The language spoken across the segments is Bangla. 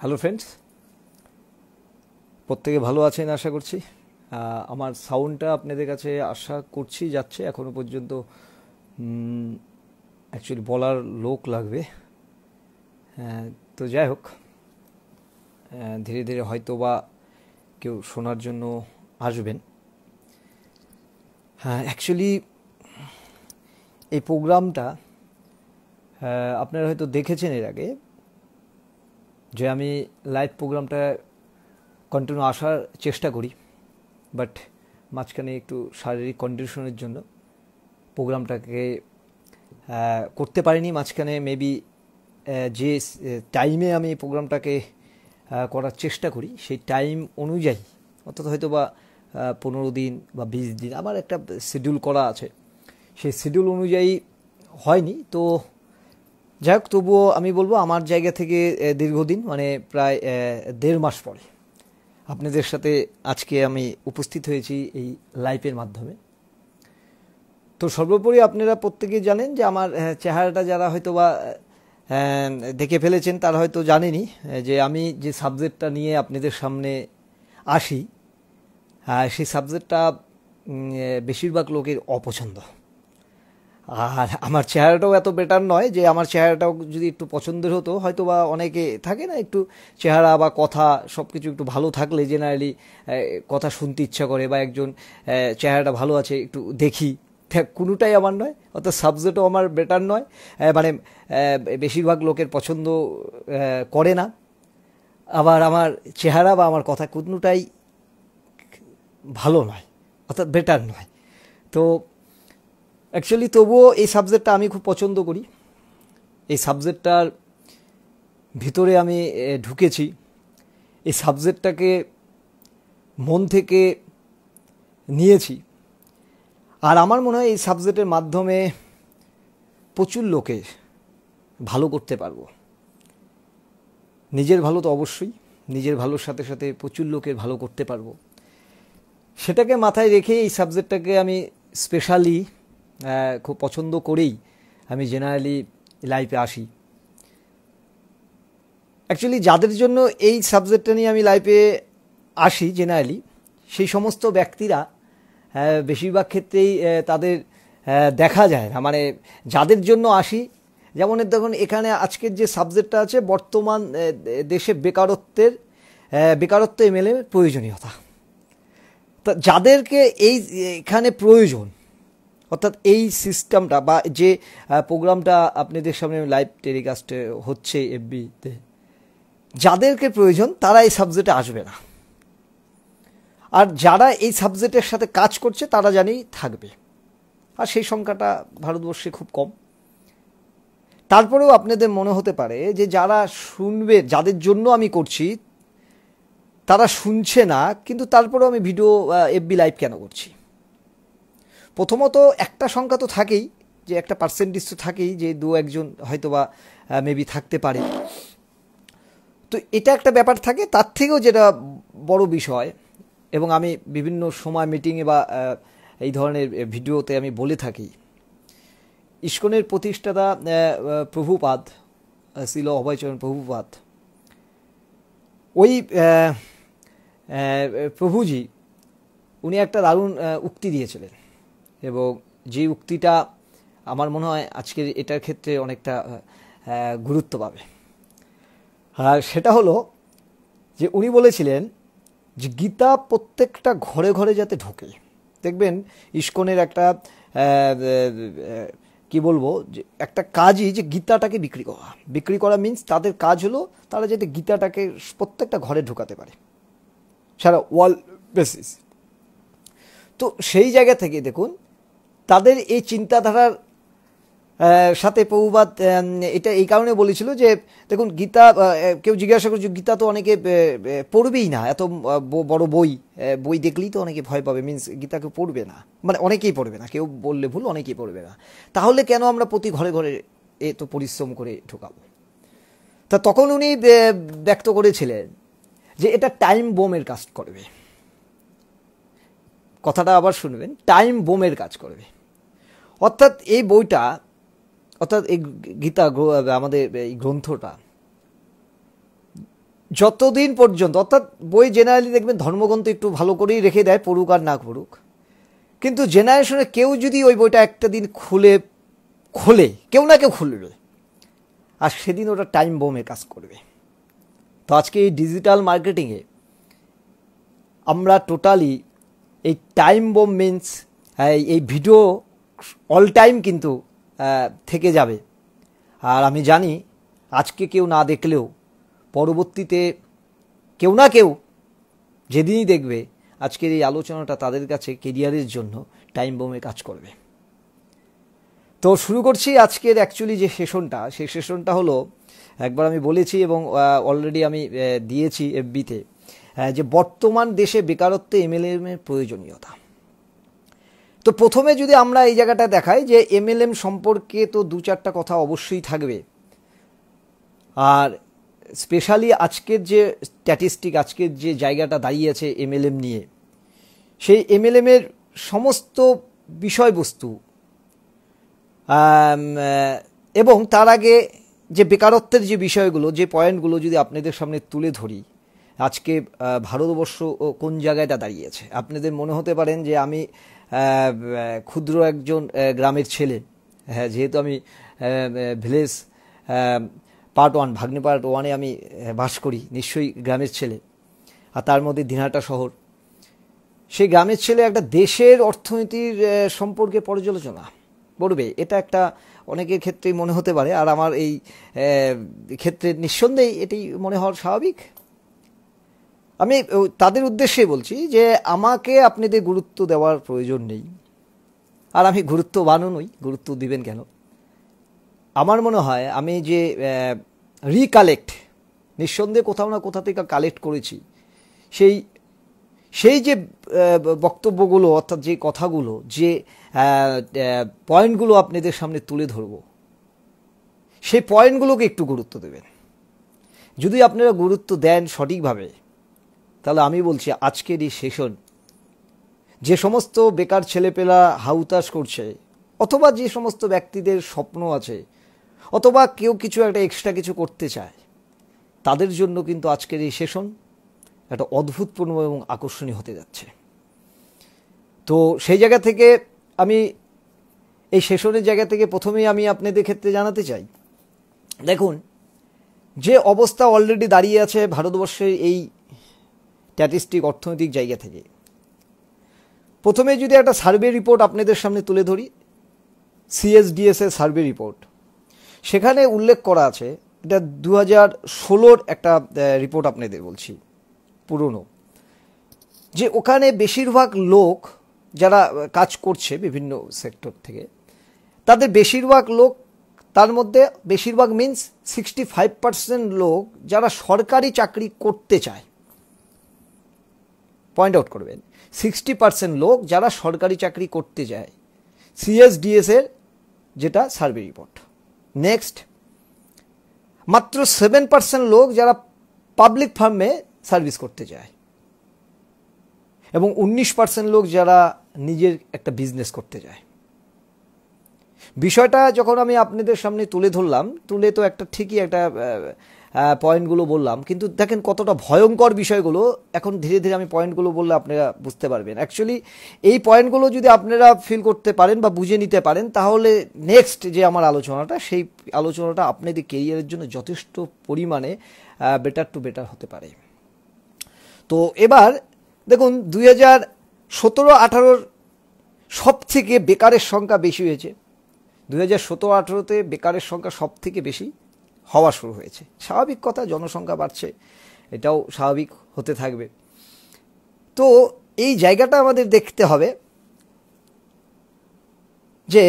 হ্যালো ফ্রেন্ডস প্রত্যেকে ভালো আছেন আশা করছি আমার সাউন্ডটা আপনাদের কাছে আশা করছি যাচ্ছে এখনও পর্যন্ত অ্যাকচুয়ালি বলার লোক লাগবে হ্যাঁ, তো যাই হোক ধীরে ধীরে হয়তো বা কেউ শোনার জন্য আসবেন হ্যাঁ অ্যাকচুয়ালি এই প্রোগ্রামটা আপনারা হয়তো দেখেছেন এর আগে যে আমি লাইভ প্রোগ্রামটা কন্টিনিউ আসার চেষ্টা করি বাট মাঝখানে একটু শারীরিক কন্ডিশনের জন্য প্রোগ্রামটাকে করতে পারিনি মাঝখানে মেবি যে টাইমে আমি প্রোগ্রামটাকে করার চেষ্টা করি সেই টাইম অনুযায়ী অর্থাৎ হয়তো বা পনেরো দিন বা বিশ দিন আমার একটা শিডিউল করা আছে সেই শিডিউল অনুযায়ী হয়নি তো যাই হোক তবুও আমি বলবো আমার জায়গা থেকে দীর্ঘদিন মানে প্রায় দেড় মাস পরে আপনাদের সাথে আজকে আমি উপস্থিত হয়েছি এই লাইভের মাধ্যমে তো সর্বোপরি আপনারা প্রত্যেকেই জানেন যে আমার চেহারাটা যারা হয়তো বা দেখে ফেলেছেন তারা হয়তো জানেনি যে আমি যে সাবজেক্টটা নিয়ে আপনাদের সামনে আসি সেই সাবজেক্টটা বেশিরভাগ লোকের অপছন্দ আর আমার চেহারাটাও এত বেটার নয় যে আমার চেহারাটাও যদি একটু পছন্দের হতো হয়তো বা অনেকে থাকে না একটু চেহারা বা কথা সব কিছু একটু ভালো থাকলে জেনারেলি কথা শুনতে ইচ্ছা করে বা একজন চেহারাটা ভালো আছে একটু দেখি কোনোটাই আমার নয় অর্থাৎ সাবজেক্টও আমার বেটার নয় মানে বেশিরভাগ লোকের পছন্দ করে না আবার আমার চেহারা বা আমার কথা কোনোটাই ভালো নয় অর্থাৎ বেটার নয় তো অ্যাকচুয়ালি তবুও এই সাবজেক্টটা আমি খুব পছন্দ করি এই সাবজেক্টটার ভিতরে আমি ঢুকেছি এই সাবজেক্টটাকে মন থেকে নিয়েছি আর আমার মনে হয় এই সাবজেক্টের মাধ্যমে প্রচুর লোকে ভালো করতে পারবো নিজের ভালো তো অবশ্যই নিজের ভালোর সাথে সাথে প্রচুর লোকের ভালো করতে পারবো সেটাকে মাথায় রেখে এই সাবজেক্টটাকে আমি স্পেশালি খুব পছন্দ করেই আমি জেনারেলি লাইফে আসি অ্যাকচুয়ালি যাদের জন্য এই সাবজেক্টটা নিয়ে আমি লাইফে আসি জেনারেলি সেই সমস্ত ব্যক্তিরা বেশিরভাগ ক্ষেত্রেই তাদের দেখা যায় না মানে যাদের জন্য আসি যেমন দেখুন এখানে আজকের যে সাবজেক্টটা আছে বর্তমান দেশে বেকারত্বের বেকারত্ব এমএলএ প্রয়োজনীয়তা তা যাদেরকে এই এখানে প্রয়োজন অর্থাৎ এই সিস্টেমটা বা যে প্রোগ্রামটা আপনাদের সামনে লাইভ টেলিকাস্ট হচ্ছে এফবিতে যাদেরকে প্রয়োজন তারা এই সাবজেক্টে আসবে না আর যারা এই সাবজেক্টের সাথে কাজ করছে তারা জানি থাকবে আর সেই সংখ্যাটা ভারতবর্ষে খুব কম তারপরেও আপনাদের মনে হতে পারে যে যারা শুনবে যাদের জন্য আমি করছি তারা শুনছে না কিন্তু তারপরেও আমি ভিডিও এফবি লাইভ কেন করছি প্রথমত একটা সংখ্যা তো থাকেই যে একটা পার্সেন্টেজ তো থাকেই যে দু একজন হয়তো বা মেবি থাকতে পারে তো এটা একটা ব্যাপার থাকে তার থেকেও যেটা বড় বিষয় এবং আমি বিভিন্ন সময় মিটিংয়ে বা এই ধরনের ভিডিওতে আমি বলে থাকি ইস্কনের প্রতিষ্ঠাতা প্রভুপাদ ছিল অভয়চরণ প্রভুপাদ ওই প্রভুজি উনি একটা দারুণ উক্তি দিয়েছিলেন এবং যে উক্তিটা আমার মনে হয় আজকের এটার ক্ষেত্রে অনেকটা গুরুত্ব পাবে আর সেটা হলো যে উনি বলেছিলেন যে গীতা প্রত্যেকটা ঘরে ঘরে যাতে ঢোকে দেখবেন ইস্কনের একটা কি বলবো যে একটা কাজই যে গীতাটাকে বিক্রি করা বিক্রি করা মিন্স তাদের কাজ হলো তারা যাতে গীতাটাকে প্রত্যেকটা ঘরে ঢোকাতে পারে সারা ওয়ার্ল্ড বেসিস তো সেই জায়গা থেকে দেখুন তাদের এই চিন্তাধারার সাথে প্রভুবাদ এটা এই কারণে বলেছিল যে দেখুন গীতা কেউ জিজ্ঞাসা করছে গীতা তো অনেকে পড়বেই না এত বড় বই বই দেখলেই তো অনেকে ভয় পাবে মিন্স গীতা কেউ পড়বে না মানে অনেকেই পড়বে না কেউ বললে ভুল অনেকেই পড়বে না তাহলে কেন আমরা প্রতি ঘরে ঘরে এ তো পরিশ্রম করে ঢোকাবো তা তখন উনি ব্যক্ত করেছিলেন যে এটা টাইম বোমের কাজ করবে কথাটা আবার শুনবেন টাইম বোমের কাজ করবে অর্থাৎ এই বইটা অর্থাৎ এই গীতা আমাদের এই গ্রন্থটা যতদিন পর্যন্ত অর্থাৎ বই জেনারেলি দেখবেন ধর্মগ্রন্থ একটু ভালো করেই রেখে দেয় পড়ুক আর না পড়ুক কিন্তু জেনারেশনে কেউ যদি ওই বইটা একটা দিন খুলে খোলে কেউ না কেউ খুলল আর সেদিন ওটা টাইম বোমে কাজ করবে তো আজকে এই ডিজিটাল মার্কেটিংয়ে আমরা টোটালি এই টাইম বোম মিন্স এই ভিডিও অল টাইম কিন্তু থেকে যাবে আর আমি জানি আজকে কেউ না দেখলেও পরবর্তীতে কেউ না কেউ যেদিনই দেখবে আজকের এই আলোচনাটা তাদের কাছে কেরিয়ারের জন্য টাইম বোমে কাজ করবে তো শুরু করছি আজকের অ্যাকচুয়ালি যে সেশনটা সেই সেশনটা হলো একবার আমি বলেছি এবং অলরেডি আমি দিয়েছি এফবিতে যে বর্তমান দেশে বেকারত্বে এমএলএম এর প্রয়োজনীয়তা তো প্রথমে যদি আমরা এই জায়গাটা দেখাই যে এমএলএম সম্পর্কে তো দু চারটা কথা অবশ্যই থাকবে আর স্পেশালি আজকের যে স্ট্যাটিস্টিক আজকের যে জায়গাটা দাঁড়িয়েছে এমএলএম নিয়ে সেই এমএলএমের সমস্ত বিষয়বস্তু এবং তার আগে যে বেকারত্বের যে বিষয়গুলো যে পয়েন্টগুলো যদি আপনাদের সামনে তুলে ধরি আজকে ভারতবর্ষ কোন জায়গায়টা দাঁড়িয়েছে আপনাদের মনে হতে পারেন যে আমি ক্ষুদ্র একজন গ্রামের ছেলে হ্যাঁ যেহেতু আমি ভিলেজ পার্ট ওয়ান ভাগ্নে পার্ট ওয়ানে আমি বাস করি নিশ্চয়ই গ্রামের ছেলে আর তার মধ্যে দিনহাটা শহর সেই গ্রামের ছেলে একটা দেশের অর্থনীতির সম্পর্কে পর্যালোচনা বলবে এটা একটা অনেকের ক্ষেত্রেই মনে হতে পারে আর আমার এই ক্ষেত্রে নিঃসন্দেহে এটি মনে হওয়ার স্বাভাবিক আমি তাদের উদ্দেশ্যে বলছি যে আমাকে আপনাদের গুরুত্ব দেওয়ার প্রয়োজন নেই আর আমি গুরুত্ববানও নই গুরুত্ব দিবেন কেন আমার মনে হয় আমি যে রিকালেক্ট নিঃসন্দেহে কোথাও না কোথা থেকে কালেক্ট করেছি সেই সেই যে বক্তব্যগুলো অর্থাৎ যে কথাগুলো যে পয়েন্টগুলো আপনাদের সামনে তুলে ধরব সেই পয়েন্টগুলোকে একটু গুরুত্ব দেবেন যদি আপনারা গুরুত্ব দেন সঠিকভাবে তাহলে আমি বলছি আজকের এই সেশন যে সমস্ত বেকার ছেলেপেলা হাউতাস করছে অথবা যে সমস্ত ব্যক্তিদের স্বপ্ন আছে অথবা কেউ কিছু একটা এক্সট্রা কিছু করতে চায় তাদের জন্য কিন্তু আজকের এই সেশন একটা অদ্ভুতপূর্ণ এবং আকর্ষণীয় হতে যাচ্ছে তো সেই জায়গা থেকে আমি এই সেশনের জায়গা থেকে প্রথমেই আমি আপনাদের ক্ষেত্রে জানাতে চাই দেখুন যে অবস্থা অলরেডি দাঁড়িয়ে আছে ভারতবর্ষের এই স্ট্যাটিস্টিক অর্থনৈতিক জায়গা থেকে প্রথমে যদি একটা সার্ভে রিপোর্ট আপনাদের সামনে তুলে ধরি সিএসডিএসের সার্ভে রিপোর্ট সেখানে উল্লেখ করা আছে এটা দু হাজার ষোলোর একটা রিপোর্ট আপনাদের বলছি পুরনো যে ওখানে বেশিরভাগ লোক যারা কাজ করছে বিভিন্ন সেক্টর থেকে তাদের বেশিরভাগ লোক তার মধ্যে বেশিরভাগ মিনস সিক্সটি ফাইভ পার্সেন্ট লোক যারা সরকারি চাকরি করতে চায় পয়েন্ট আউট করবেন সিক্সটি পার্সেন্ট লোক যারা সরকারি চাকরি করতে যায় সিএসডিএসের যেটা সার্ভে রিপোর্ট নেক্সট মাত্র সেভেন পার্সেন্ট লোক যারা পাবলিক ফার্মে সার্ভিস করতে যায় এবং উনিশ পার্সেন্ট লোক যারা নিজের একটা বিজনেস করতে যায় বিষয়টা যখন আমি আপনাদের সামনে তুলে ধরলাম তুলে তো একটা ঠিকই একটা পয়েন্টগুলো হ্যাঁ, বললাম কিন্তু দেখেন কতটা ভয়ঙ্কর বিষয়গুলো এখন ধীরে ধীরে আমি পয়েন্টগুলো বললে আপনারা বুঝতে পারবেন অ্যাকচুয়ালি এই পয়েন্টগুলো যদি আপনারা ফিল করতে পারেন বা বুঝে নিতে পারেন তাহলে নেক্সট যে আমার আলোচনাটা সেই আলোচনাটা আপনাদের কেরিয়ারের জন্য যথেষ্ট পরিমাণে বেটার টু বেটার হতে পারে তো এবার দেখুন দুই হাজার সতেরো আঠারোর সব থেকে বেকারের সংখ্যা বেশি হয়েছে দু হাজার সতেরো আঠেরোতে বেকারের সংখ্যা সব থেকে বেশি হওয়া শুরু হয়েছে স্বাভাবিক কথা জনসংখ্যা বাড়ছে এটাও স্বাভাবিক হতে থাকবে তো এই জায়গাটা আমাদের দেখতে হবে যে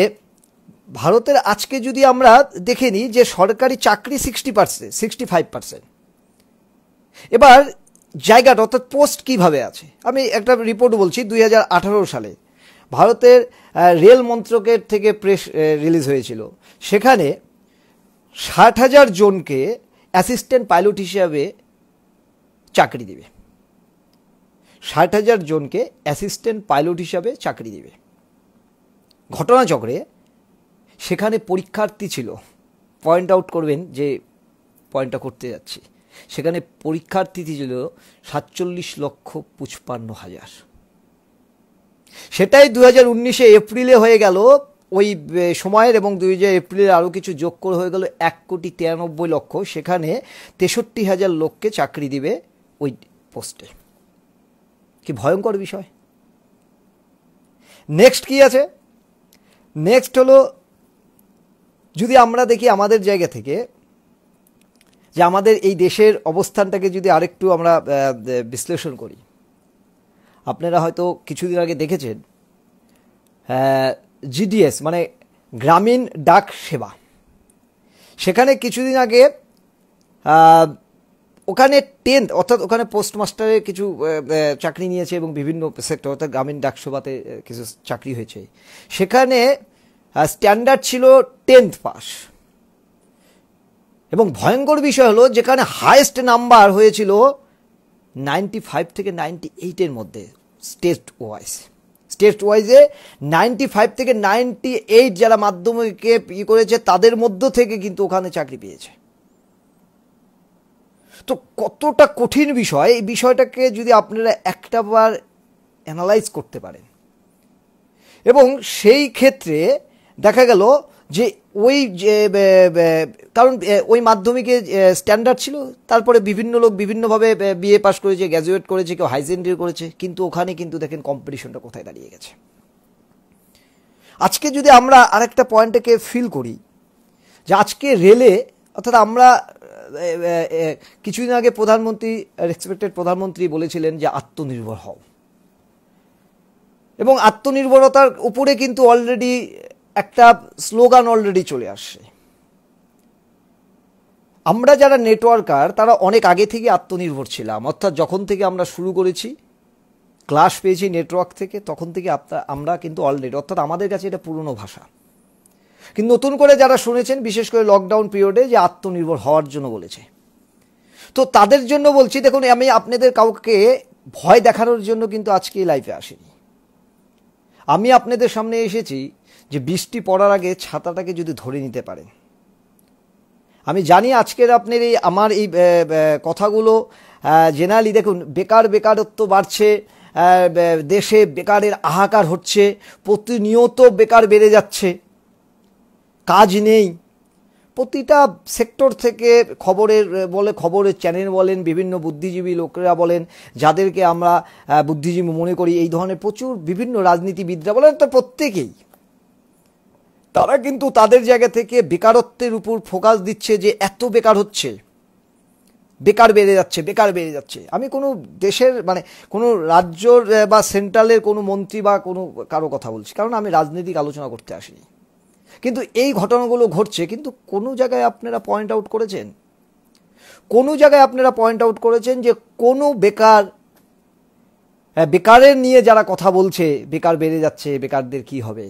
ভারতের আজকে যদি আমরা দেখে নিই যে সরকারি চাকরি sixty percent sixty five percent এবার জায়গাটা অর্থাৎ পোস্ট কিভাবে আছে আমি একটা রিপোর্ট বলছি দুই সালে ভারতের রেল মন্ত্রকের থেকে প্রেস রিলিজ হয়েছিল সেখানে ষাট হাজার জনকে অ্যাসিস্ট্যান্ট পাইলট হিসাবে চাকরি দেবে ষাট হাজার জনকে অ্যাসিস্ট্যান্ট পাইলট হিসাবে চাকরি দেবে ঘটনাচক্রে সেখানে পরীক্ষার্থী ছিল পয়েন্ট আউট করবেন যে পয়েন্টটা করতে যাচ্ছি সেখানে পরীক্ষার্থী ছিল সাতচল্লিশ লক্ষ পঁচপান্ন হাজার সেটাই দু হাজার উনিশে এপ্রিলে হয়ে গেল ওই সময়ের এবং দুই হাজার এপ্রিলের আরও কিছু যোগ করে হয়ে গেল এক কোটি তিরানব্বই লক্ষ সেখানে তেষট্টি হাজার লোককে চাকরি দিবে ওই পোস্টে কি ভয়ঙ্কর বিষয় নেক্সট কি আছে নেক্সট হলো যদি আমরা দেখি আমাদের জায়গা থেকে যে আমাদের এই দেশের অবস্থানটাকে যদি আরেকটু আমরা বিশ্লেষণ করি আপনারা হয়তো কিছুদিন আগে দেখেছেন হ্যাঁ, জিডিএস মানে গ্রামীণ ডাক সেবা সেখানে কিছুদিন আগে ওখানে টেন্থ অর্থাৎ ওখানে পোস্টমাস্টারের কিছু চাকরি নিয়েছে এবং বিভিন্ন সেক্টর অর্থাৎ গ্রামীণ ডাকসেবাতে কিছু চাকরি হয়েছে সেখানে স্ট্যান্ডার্ড ছিল টেন্থ পাস এবং ভয়ঙ্কর বিষয় হলো যেখানে হায়েস্ট নাম্বার হয়েছিল নাইনটি ফাইভ থেকে নাইনটি এইটের মধ্যে স্টেট ওয়াইজ টেস্ট ওয়াইজে নাইনটি ফাইভ থেকে নাইনটি এইট যারা মাধ্যমিকে ই করেছে তাদের মধ্য থেকে কিন্তু ওখানে চাকরি পেয়েছে তো কতটা কঠিন বিষয় এই বিষয়টাকে যদি আপনারা একটা বার অ্যানালাইজ করতে পারেন এবং সেই ক্ষেত্রে দেখা গেল যে ওই যে কারণ ওই মাধ্যমিকে স্ট্যান্ডার্ড ছিল তারপরে বিভিন্ন লোক বিভিন্নভাবে বিএ পাস করেছে গ্র্যাজুয়েট করেছে কেউ হাই সেকেন্ডারি করেছে কিন্তু ওখানে কিন্তু দেখেন কম্পিটিশনটা কোথায় দাঁড়িয়ে গেছে আজকে যদি আমরা আরেকটা পয়েন্টটাকে ফিল করি যে আজকে রেলে অর্থাৎ আমরা কিছুদিন আগে প্রধানমন্ত্রী রেসপেক্টেড প্রধানমন্ত্রী বলেছিলেন যে আত্মনির্ভর হও এবং আত্মনির্ভরতার উপরে কিন্তু অলরেডি একটা স্লোগান অলরেডি চলে আসে আমরা যারা নেটওয়ার্কার তারা অনেক আগে থেকে আত্মনির্ভর ছিলাম অর্থাৎ যখন থেকে আমরা শুরু করেছি ক্লাস পেয়েছি নেটওয়ার্ক থেকে তখন থেকে আমরা কিন্তু অলরেডি অর্থাৎ আমাদের কাছে এটা পুরনো ভাষা কিন্তু নতুন করে যারা শুনেছেন বিশেষ করে লকডাউন পিরিয়ডে যে আত্মনির্ভর হওয়ার জন্য বলেছে তো তাদের জন্য বলছি দেখুন আমি আপনাদের কাউকে ভয় দেখানোর জন্য কিন্তু আজকে লাইফে আসিনি আমি আপনাদের সামনে এসেছি যে বৃষ্টি পড়ার আগে ছাতাটাকে যদি ধরে নিতে পারেন আমি জানি আজকের আপনার এই আমার এই কথাগুলো জেনারেলি দেখুন বেকার বেকারত্ব বাড়ছে দেশে বেকারের হাহাকার হচ্ছে প্রতিনিয়ত বেকার বেড়ে যাচ্ছে কাজ নেই প্রতিটা সেক্টর থেকে খবরের বলে খবরের চ্যানেল বলেন বিভিন্ন বুদ্ধিজীবী লোকেরা বলেন যাদেরকে আমরা বুদ্ধিজীবী মনে করি এই ধরনের প্রচুর বিভিন্ন রাজনীতিবিদরা বলেন তো প্রত্যেকেই তারা কিন্তু তাদের জায়গা থেকে বেকারত্বের উপর ফোকাস দিচ্ছে যে এত বেকার হচ্ছে বেকার বেড়ে যাচ্ছে বেকার বেড়ে যাচ্ছে আমি কোনো দেশের মানে কোনো রাজ্যর বা সেন্ট্রালের কোনো মন্ত্রী বা কোনো কারো কথা বলছি কারণ আমি রাজনৈতিক আলোচনা করতে আসিনি কিন্তু এই ঘটনাগুলো ঘটছে কিন্তু কোনো জায়গায় আপনারা পয়েন্ট আউট করেছেন কোনো জায়গায় আপনারা পয়েন্ট আউট করেছেন যে কোনো বেকার বেকারের নিয়ে যারা কথা বলছে বেকার বেড়ে যাচ্ছে বেকারদের কি হবে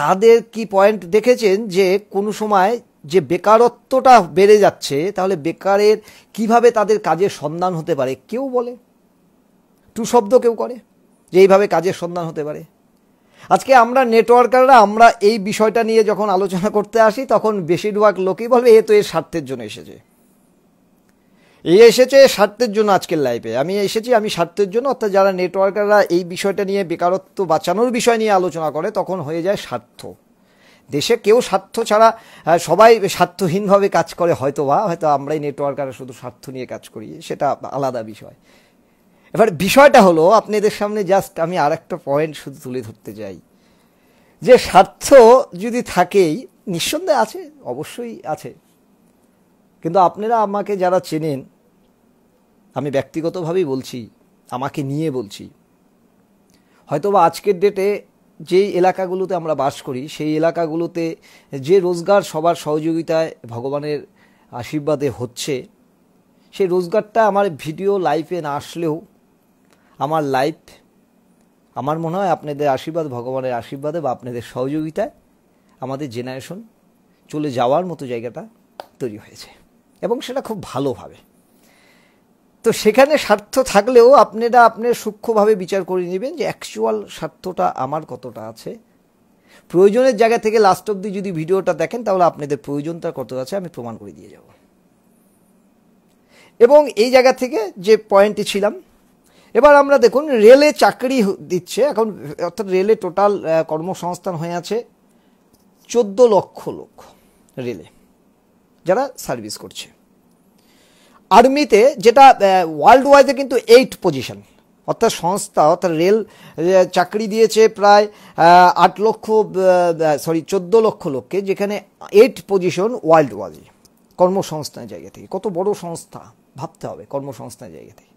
তাদের কি পয়েন্ট দেখেছেন যে কোনো সময় যে বেকারত্বটা বেড়ে যাচ্ছে তাহলে বেকারের কিভাবে তাদের কাজের সন্ধান হতে পারে কেউ বলে টু শব্দ কেউ করে যে এইভাবে কাজের সন্ধান হতে পারে আজকে আমরা নেটওয়ার্কাররা আমরা এই বিষয়টা নিয়ে যখন আলোচনা করতে আসি তখন বেশিরভাগ লোকেই বলবে এ তো এর স্বার্থের জন্য এসেছে এই এসেছে স্বার্থের জন্য আজকের লাইফে আমি এসেছি আমি স্বার্থের জন্য অর্থাৎ যারা নেটওয়ার্কাররা এই বিষয়টা নিয়ে বেকারত্ব বাঁচানোর বিষয় নিয়ে আলোচনা করে তখন হয়ে যায় স্বার্থ দেশে কেউ স্বার্থ ছাড়া সবাই স্বার্থহীনভাবে কাজ করে হয়তো বা হয়তো আমরাই নেটওয়ার্কাররা শুধু স্বার্থ নিয়ে কাজ করি সেটা আলাদা বিষয় এবার বিষয়টা হলো আপনাদের সামনে জাস্ট আমি আর একটা পয়েন্ট শুধু তুলে ধরতে চাই যে স্বার্থ যদি থাকেই নিঃসন্দেহে আছে অবশ্যই আছে কিন্তু আপনারা আমাকে যারা চেনেন আমি ব্যক্তিগতভাবেই বলছি আমাকে নিয়ে বলছি হয়তোবা আজকের ডেটে যেই এলাকাগুলোতে আমরা বাস করি সেই এলাকাগুলোতে যে রোজগার সবার সহযোগিতায় ভগবানের আশীর্বাদে হচ্ছে সেই রোজগারটা আমার ভিডিও লাইফে না আসলেও আমার লাইফ আমার মনে হয় আপনাদের আশীর্বাদ ভগবানের আশীর্বাদে বা আপনাদের সহযোগিতায় আমাদের জেনারেশন চলে যাওয়ার মতো জায়গাটা তৈরি হয়েছে এবং সেটা খুব ভালোভাবে তো সেখানে স্বার্থ থাকলেও আপনারা আপনি সূক্ষ্মভাবে বিচার করে নেবেন যে অ্যাকচুয়াল স্বার্থটা আমার কতটা আছে প্রয়োজনের জায়গা থেকে লাস্ট অব্দি যদি ভিডিওটা দেখেন তাহলে আপনাদের প্রয়োজনটা কত আছে আমি প্রমাণ করে দিয়ে যাব এবং এই জায়গা থেকে যে পয়েন্টে ছিলাম এবার আমরা দেখুন রেলে চাকরি দিচ্ছে এখন অর্থাৎ রেলে টোটাল কর্মসংস্থান হয়ে আছে চোদ্দ লক্ষ লোক রেলে যারা সার্ভিস করছে আর্মিতে যেটা ওয়ার্ল্ড ওয়াইজে কিন্তু এইট পজিশন অর্থাৎ সংস্থা অর্থাৎ রেল চাকরি দিয়েছে প্রায় আট লক্ষ সরি চোদ্দ লক্ষ লোককে যেখানে এইট পজিশন ওয়ার্ল্ড ওয়াইজে কর্মসংস্থানের জায়গা থেকে কত বড় সংস্থা ভাবতে হবে কর্মসংস্থানের জায়গা থেকে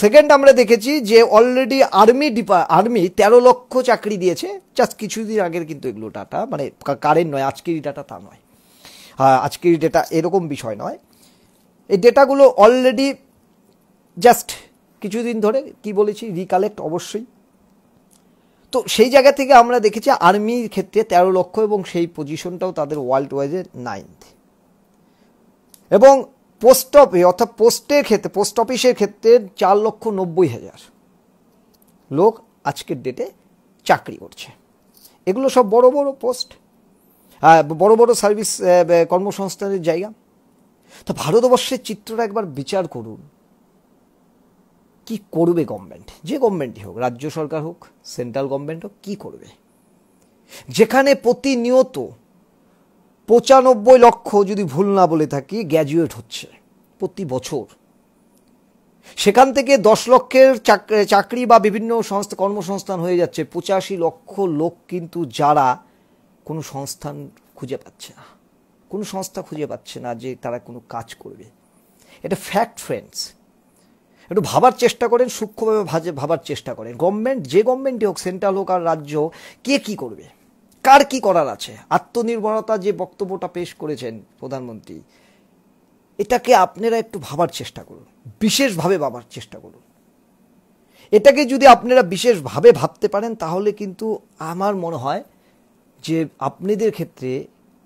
সেকেন্ড আমরা দেখেছি যে অলরেডি আর্মি ডিপা আর্মি তেরো লক্ষ চাকরি দিয়েছে জাস্ট কিছুদিন আগের কিন্তু এগুলো ডাটা মানে কারেন্ট নয় আজকেরই ডাটা তা নয় আজকের ডেটা এরকম বিষয় নয় এই ডেটাগুলো অলরেডি জাস্ট কিছুদিন ধরে কি বলেছি রিকালেক্ট অবশ্যই তো সেই জায়গা থেকে আমরা দেখেছি আর্মির ক্ষেত্রে তেরো লক্ষ এবং সেই পজিশনটাও তাদের ওয়ার্ল্ড ওয়াইজের নাইন্থ এবং পোস্ট অফে অর্থাৎ পোস্টের ক্ষেত্রে পোস্ট অফিসের ক্ষেত্রে চার লক্ষ নব্বই হাজার লোক আজকের ডেটে চাকরি করছে এগুলো সব বড় বড় পোস্ট বড় বড় সার্ভিস কর্মসংস্থানের জায়গা তা ভারতবর্ষের চিত্রটা একবার বিচার করুন কি করবে গভর্নমেন্ট যে গভর্নমেন্টই হোক রাজ্য সরকার হোক সেন্ট্রাল গভর্নমেন্ট হোক কী করবে যেখানে প্রতিনিয়ত পঁচানব্বই লক্ষ যদি ভুল না বলে থাকি গ্র্যাজুয়েট হচ্ছে প্রতি বছর সেখান থেকে দশ লক্ষের চাকরি বা বিভিন্ন সংস্থা কর্মসংস্থান হয়ে যাচ্ছে পঁচাশি লক্ষ লোক কিন্তু যারা কোনো সংস্থান খুঁজে পাচ্ছে না কোনো সংস্থা খুঁজে পাচ্ছে না যে তারা কোনো কাজ করবে এটা ফ্যাক্ট ফ্রেন্ডস একটু ভাবার চেষ্টা করেন সূক্ষ্মভাবে ভাজে ভাবার চেষ্টা করেন গভর্নমেন্ট যে গভর্নমেন্টই হোক সেন্ট্রাল হোক আর রাজ্য কে কি করবে কার কি করার আছে আত্মনির্ভরতা যে বক্তব্যটা পেশ করেছেন প্রধানমন্ত্রী এটাকে আপনারা একটু ভাবার চেষ্টা করুন বিশেষভাবে ভাবার চেষ্টা করুন এটাকে যদি আপনারা বিশেষভাবে ভাবতে পারেন তাহলে কিন্তু আমার মনে হয় যে আপনাদের ক্ষেত্রে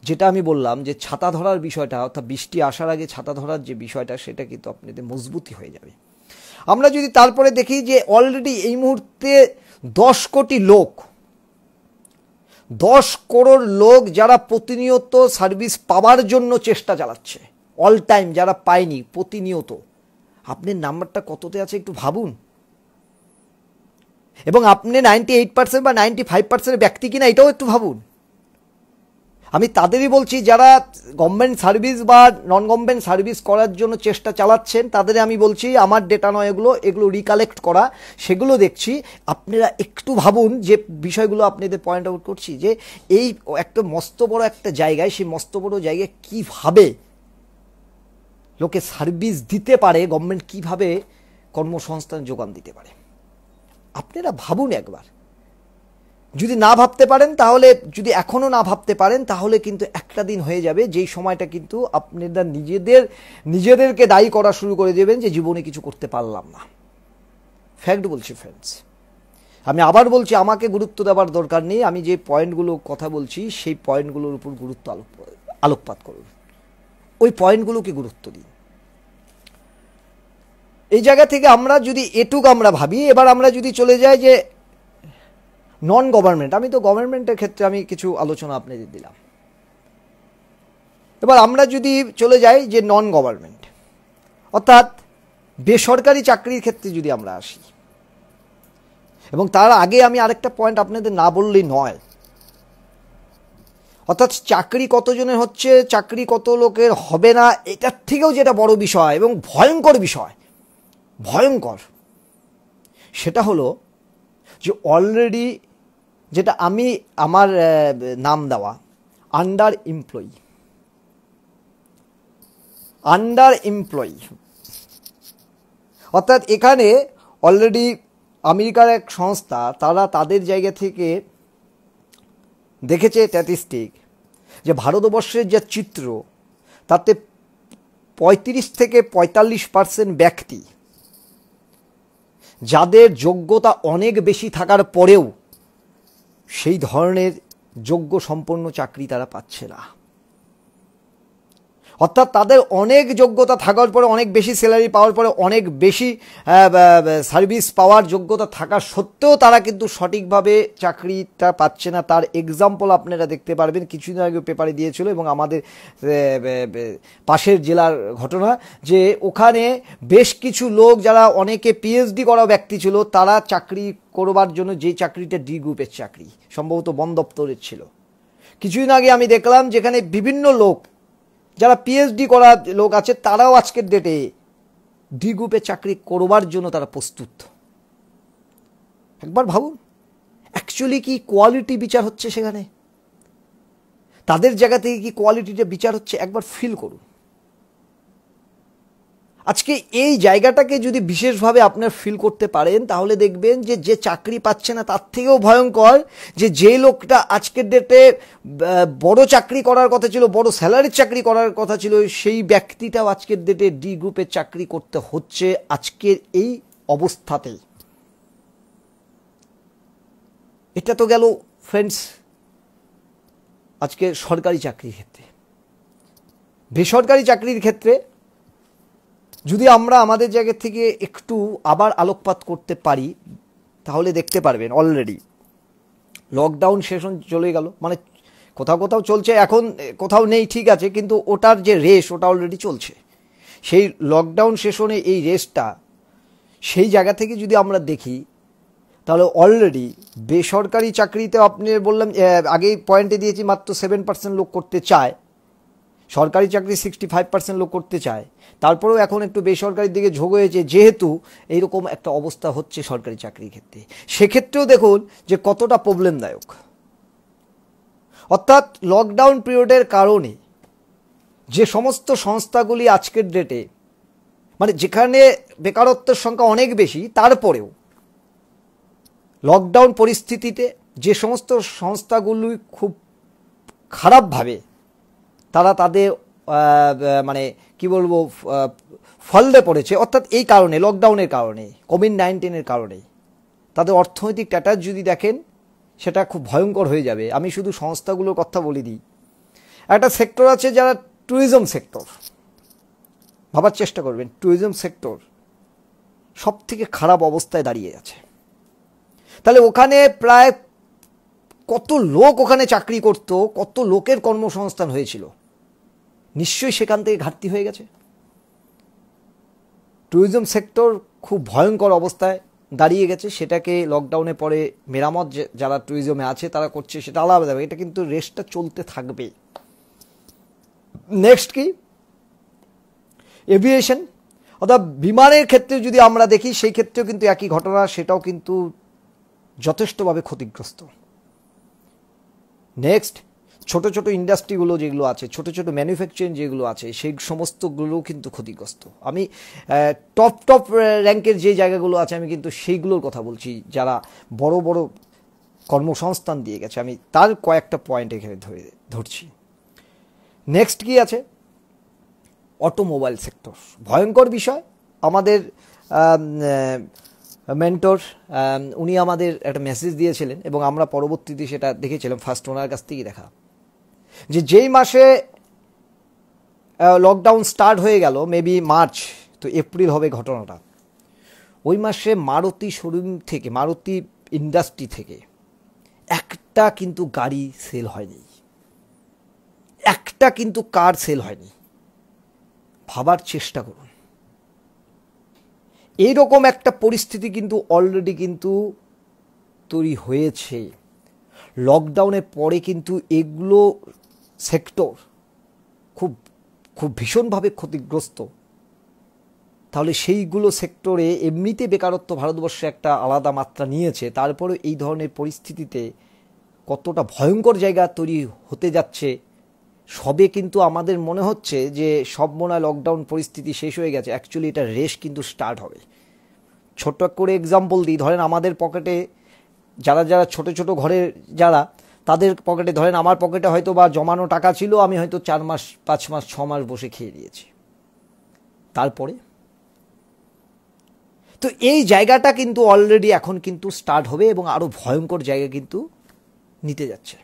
যেটা আমি বললাম যে ছাতা ধরার বিষয়টা অর্থাৎ বৃষ্টি আসার আগে ছাতা ধরার যে বিষয়টা সেটা কিন্তু আপনাদের মজবুতি হয়ে যাবে আমরা যদি তারপরে দেখি যে অলরেডি এই মুহূর্তে দশ কোটি লোক দশ করোড় লোক যারা প্রতিনিয়ত সার্ভিস পাওয়ার জন্য চেষ্টা চালাচ্ছে অল টাইম যারা পায়নি প্রতিনিয়ত আপনার নাম্বারটা কততে আছে একটু ভাবুন এবং আপনি নাইনটি এইট পার্সেন্ট বা নাইনটি ফাইভ পার্সেন্ট ব্যক্তি কিনা এটাও একটু ভাবুন আমি তাদেরই বলছি যারা গভর্নমেন্ট সার্ভিস বা নন গভর্নমেন্ট সার্ভিস করার জন্য চেষ্টা চালাচ্ছেন তাদের আমি বলছি আমার ডেটা নয় এগুলো এগুলো রিকালেক্ট করা সেগুলো দেখছি আপনারা একটু ভাবুন যে বিষয়গুলো আপনাদের পয়েন্ট আউট করছি যে এই একটা মস্ত বড় একটা জায়গায় সেই মস্ত বড় জায়গায় কীভাবে লোকে সার্ভিস দিতে পারে গভর্নমেন্ট কিভাবে কর্মসংস্থান যোগান দিতে পারে আপনারা ভাবুন একবার যদি না ভাবতে পারেন তাহলে যদি এখনও না ভাবতে পারেন তাহলে কিন্তু একটা দিন হয়ে যাবে যেই সময়টা কিন্তু আপনারা নিজেদের নিজেদেরকে দায়ী করা শুরু করে দেবেন যে জীবনে কিছু করতে পারলাম না ফ্যাক্ট বলছি ফ্রেন্ডস আমি আবার বলছি আমাকে গুরুত্ব দেওয়ার দরকার নেই আমি যে পয়েন্টগুলো কথা বলছি সেই পয়েন্টগুলোর উপর গুরুত্ব আলোক আলোকপাত করুন ওই পয়েন্টগুলোকে গুরুত্ব দিন এই জায়গা থেকে আমরা যদি এটুক আমরা ভাবি এবার আমরা যদি চলে যাই যে নন গভর্নমেন্ট আমি তো গভর্নমেন্টের ক্ষেত্রে আমি কিছু আলোচনা আপনাদের দিলাম এবার আমরা যদি চলে যাই যে নন গভর্নমেন্ট অর্থাৎ বেসরকারি চাকরির ক্ষেত্রে যদি আমরা আসি এবং তার আগে আমি আরেকটা পয়েন্ট আপনাদের না বললেই নয় অর্থাৎ চাকরি কতজনের হচ্ছে চাকরি কত লোকের হবে না এটার থেকেও যেটা বড় বিষয় এবং ভয়ঙ্কর বিষয় ভয়ঙ্কর সেটা হলো যে অলরেডি যেটা আমি আমার নাম দেওয়া আন্ডার এমপ্লয়ি আন্ডার এমপ্লয়ি অর্থাৎ এখানে অলরেডি আমেরিকার এক সংস্থা তারা তাদের জায়গা থেকে দেখেছে স্ট্যাটিস্টিক যে ভারতবর্ষের যা চিত্র তাতে পঁয়ত্রিশ থেকে পঁয়তাল্লিশ পার্সেন্ট ব্যক্তি যাদের যোগ্যতা অনেক বেশি থাকার পরেও সেই ধরনের যোগ্য সম্পন্ন চাকরি তারা পাচ্ছে না অর্থাৎ তাদের অনেক যোগ্যতা থাকার পরে অনেক বেশি স্যালারি পাওয়ার পরে অনেক বেশি সার্ভিস পাওয়ার যোগ্যতা থাকা সত্ত্বেও তারা কিন্তু সঠিকভাবে চাকরিটা পাচ্ছে না তার এক্সাম্পল আপনারা দেখতে পারবেন কিছুদিন আগে পেপারে দিয়েছিল এবং আমাদের পাশের জেলার ঘটনা যে ওখানে বেশ কিছু লোক যারা অনেকে পিএইচডি করা ব্যক্তি ছিল তারা চাকরি করবার জন্য যে চাকরিটা ডি গ্রুপের চাকরি সম্ভবত বন দপ্তরের ছিল কিছুদিন আগে আমি দেখলাম যেখানে বিভিন্ন লোক যারা পিএইচডি করা লোক আছে তারাও আজকের ডেটে ডি গ্রুপে চাকরি করবার জন্য তারা প্রস্তুত একবার ভাবুন অ্যাকচুয়ালি কি কোয়ালিটি বিচার হচ্ছে সেখানে তাদের জায়গা থেকে কি কোয়ালিটিটা বিচার হচ্ছে একবার ফিল করুন আজকে এই জায়গাটাকে যদি বিশেষভাবে আপনার ফিল করতে পারেন তাহলে দেখবেন যে যে চাকরি পাচ্ছে না তার থেকেও ভয়ঙ্কর যে যে লোকটা আজকের ডেটে বড় চাকরি করার কথা ছিল বড় স্যালারির চাকরি করার কথা ছিল সেই ব্যক্তিটাও আজকের ডেটে ডি গ্রুপে চাকরি করতে হচ্ছে আজকের এই অবস্থাতে এটা তো গেল ফ্রেন্ডস আজকে সরকারি চাকরির ক্ষেত্রে বেসরকারি চাকরির ক্ষেত্রে যদি আমরা আমাদের জায়গা থেকে একটু আবার আলোকপাত করতে পারি তাহলে দেখতে পারবেন অলরেডি লকডাউন সেশন চলে গেল মানে কোথাও কোথাও চলছে এখন কোথাও নেই ঠিক আছে কিন্তু ওটার যে রেস ওটা অলরেডি চলছে সেই লকডাউন সেশনে এই রেসটা সেই জায়গা থেকে যদি আমরা দেখি তাহলে অলরেডি বেসরকারি চাকরিতে আপনি বললাম আগেই পয়েন্টে দিয়েছি মাত্র সেভেন পার্সেন্ট লোক করতে চায় সরকারি চাকরি সিক্সটি ফাইভ পার্সেন্ট লোক করতে চায় তারপরেও এখন একটু বেসরকারির দিকে ঝোঁক হয়েছে যেহেতু এইরকম একটা অবস্থা হচ্ছে সরকারি চাকরির ক্ষেত্রে সেক্ষেত্রেও দেখুন যে কতটা প্রবলেমদায়ক অর্থাৎ লকডাউন পিরিয়ডের কারণে যে সমস্ত সংস্থাগুলি আজকের ডেটে মানে যেখানে বেকারত্বের সংখ্যা অনেক বেশি তারপরেও লকডাউন পরিস্থিতিতে যে সমস্ত সংস্থাগুলি খুব খারাপভাবে তারা তাদের মানে কি বলবো ফলদে পড়েছে অর্থাৎ এই কারণে লকডাউনের কারণে কোভিড নাইন্টিনের কারণে তাদের অর্থনৈতিক স্ট্যাটাস যদি দেখেন সেটা খুব ভয়ঙ্কর হয়ে যাবে আমি শুধু সংস্থাগুলোর কথা বলে দিই একটা সেক্টর আছে যারা ট্যুরিজম সেক্টর ভাবার চেষ্টা করবেন ট্যুরিজম সেক্টর সব থেকে খারাপ অবস্থায় দাঁড়িয়ে আছে তাহলে ওখানে প্রায় কত লোক ওখানে চাকরি করত কত লোকের কর্মসংস্থান হয়েছিল নিশ্চয়ই সেখান থেকে ঘাটতি হয়ে গেছে ট্যুরিজম সেক্টর খুব ভয়ঙ্কর অবস্থায় দাঁড়িয়ে গেছে সেটাকে লকডাউনে পরে মেরামত যারা ট্যুরিজমে আছে তারা করছে সেটা আলাদা এটা কিন্তু রেস্টটা চলতে থাকবে নেক্সট কি এভিয়েশন অর্থাৎ বিমানের ক্ষেত্রে যদি আমরা দেখি সেই ক্ষেত্রেও কিন্তু একই ঘটনা সেটাও কিন্তু যথেষ্টভাবে ক্ষতিগ্রস্ত নেক্সট ছোট ছোট ইন্ডাস্ট্রিগুলো যেগুলো আছে ছোট ছোট ম্যানুফ্যাকচারিং যেগুলো আছে সেই সমস্তগুলোও কিন্তু ক্ষতিগ্রস্ত আমি টপ টপ র্যাঙ্কের যে জায়গাগুলো আছে আমি কিন্তু সেইগুলোর কথা বলছি যারা বড় বড় কর্মসংস্থান দিয়ে গেছে আমি তার কয়েকটা পয়েন্ট এখানে ধরে ধরছি নেক্সট কি আছে অটোমোবাইল সেক্টর ভয়ঙ্কর বিষয় আমাদের মেন্টর উনি আমাদের একটা মেসেজ দিয়েছিলেন এবং আমরা পরবর্তীতে সেটা দেখেছিলাম ফার্স্ট ওনার কাছ থেকেই দেখা যে যেই মাসে লকডাউন স্টার্ট হয়ে গেল মেবি মার্চ তো এপ্রিল হবে ঘটনাটা ওই মাসে মারুতি শোরুম থেকে মারুতি ইন্ডাস্ট্রি থেকে একটা কিন্তু গাড়ি সেল হয়নি একটা কিন্তু কার সেল হয়নি ভাবার চেষ্টা করুন এইরকম একটা পরিস্থিতি কিন্তু অলরেডি কিন্তু তৈরি হয়েছে লকডাউনের পরে কিন্তু এগুলো সেক্টর খুব খুব ভীষণভাবে ক্ষতিগ্রস্ত তাহলে সেইগুলো সেক্টরে এমনিতে বেকারত্ব ভারতবর্ষে একটা আলাদা মাত্রা নিয়েছে তারপরেও এই ধরনের পরিস্থিতিতে কতটা ভয়ঙ্কর জায়গা তৈরি হতে যাচ্ছে সবে কিন্তু আমাদের মনে হচ্ছে যে সব মনে লকডাউন পরিস্থিতি শেষ হয়ে গেছে অ্যাকচুয়ালি এটা রেস কিন্তু স্টার্ট হবে ছোট্ট করে এক্সাম্পল দিই ধরেন আমাদের পকেটে যারা যারা ছোট ছোট ঘরের যারা তাদের পকেটে ধরেন আমার পকেটে হয়তো বা জমানো টাকা ছিল আমি হয়তো চার মাস পাঁচ মাস ছ মাস বসে খেয়ে দিয়েছি তারপরে তো এই জায়গাটা কিন্তু অলরেডি এখন কিন্তু স্টার্ট হবে এবং আরও ভয়ঙ্কর জায়গা কিন্তু নিতে যাচ্ছে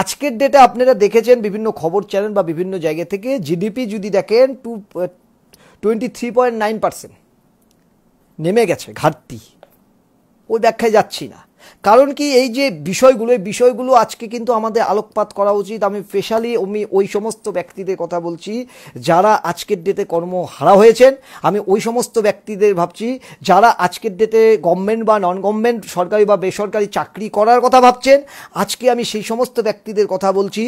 আজকের ডেটে আপনারা দেখেছেন বিভিন্ন খবর চ্যানেল বা বিভিন্ন জায়গা থেকে জিডিপি যদি দেখেন two twenty three point nine percent নেমে গেছে ঘাটতি ওই ব্যাখ্যায় যাচ্ছি না কারণ কি এই যে বিষয়গুলো এই বিষয়গুলো আজকে কিন্তু আমাদের আলোকপাত করা উচিত আমি স্পেশালি আমি ওই সমস্ত ব্যক্তিদের কথা বলছি যারা আজকের ডেটে কর্ম হারা হয়েছেন আমি ওই সমস্ত ব্যক্তিদের ভাবছি যারা আজকের ডেটে গভর্নমেন্ট বা নন গভর্নমেন্ট সরকারি বা বেসরকারি চাকরি করার কথা ভাবছেন আজকে আমি সেই সমস্ত ব্যক্তিদের কথা বলছি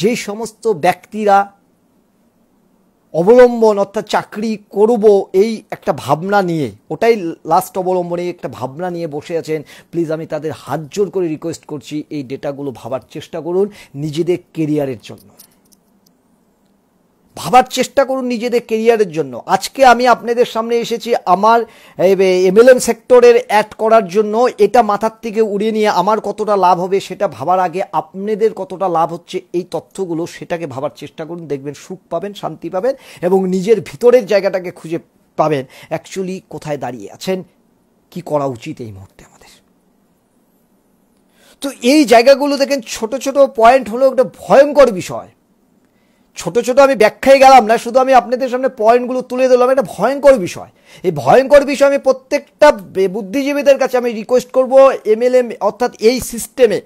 যে সমস্ত ব্যক্তিরা অবলম্বন অর্থাৎ চাকরি করব এই একটা ভাবনা নিয়ে ওটাই লাস্ট অবলম্বনে একটা ভাবনা নিয়ে বসে আছেন প্লিজ আমি তাদের হাত জোর করে রিকোয়েস্ট করছি এই ডেটাগুলো ভাবার চেষ্টা করুন নিজেদের কেরিয়ারের জন্য ভাবার চেষ্টা করুন নিজেদের কেরিয়ারের জন্য আজকে আমি আপনাদের সামনে এসেছি আমার এমএলএম সেক্টরের অ্যাড করার জন্য এটা মাথার থেকে উড়িয়ে নিয়ে আমার কতটা লাভ হবে সেটা ভাবার আগে আপনাদের কতটা লাভ হচ্ছে এই তথ্যগুলো সেটাকে ভাবার চেষ্টা করুন দেখবেন সুখ পাবেন শান্তি পাবেন এবং নিজের ভিতরের জায়গাটাকে খুঁজে পাবেন অ্যাকচুয়ালি কোথায় দাঁড়িয়ে আছেন কি করা উচিত এই মুহূর্তে আমাদের তো এই জায়গাগুলো দেখেন ছোট ছোট পয়েন্ট হলো একটা ভয়ঙ্কর বিষয় ছোট ছোট আমি ব্যাখ্যায় গেলাম না শুধু আমি আপনাদের সামনে পয়েন্টগুলো তুলে দিলাম এটা ভয়ঙ্কর বিষয় এই ভয়ঙ্কর বিষয় আমি প্রত্যেকটা বুদ্ধিজীবীদের কাছে আমি রিকোয়েস্ট করব এমএলএম অর্থাৎ এই সিস্টেমে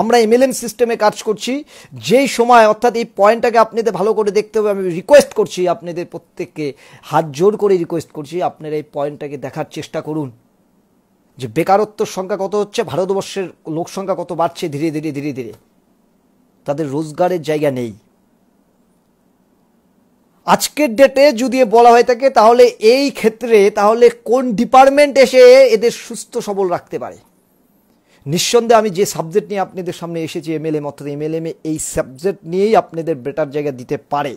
আমরা এমএলএম সিস্টেমে কাজ করছি যেই সময় অর্থাৎ এই পয়েন্টটাকে আপনাদের ভালো করে দেখতে হবে আমি রিকোয়েস্ট করছি আপনাদের প্রত্যেককে হাত জোর করে রিকোয়েস্ট করছি আপনারা এই পয়েন্টটাকে দেখার চেষ্টা করুন যে বেকারত্বর সংখ্যা কত হচ্ছে ভারতবর্ষের লোক সংখ্যা কত বাড়ছে ধীরে ধীরে ধীরে ধীরে তাদের রোজগারের জায়গা নেই আজকের ডেটে যদি বলা হয়ে থাকে তাহলে এই ক্ষেত্রে তাহলে কোন ডিপার্টমেন্ট এসে এদের সুস্থ সবল রাখতে পারে নিঃসন্দেহে আমি যে সাবজেক্ট নিয়ে আপনাদের সামনে এসেছি এম এল এম অর্থাৎ এমএলএম এই সাবজেক্ট নিয়েই আপনাদের বেটার জায়গা দিতে পারে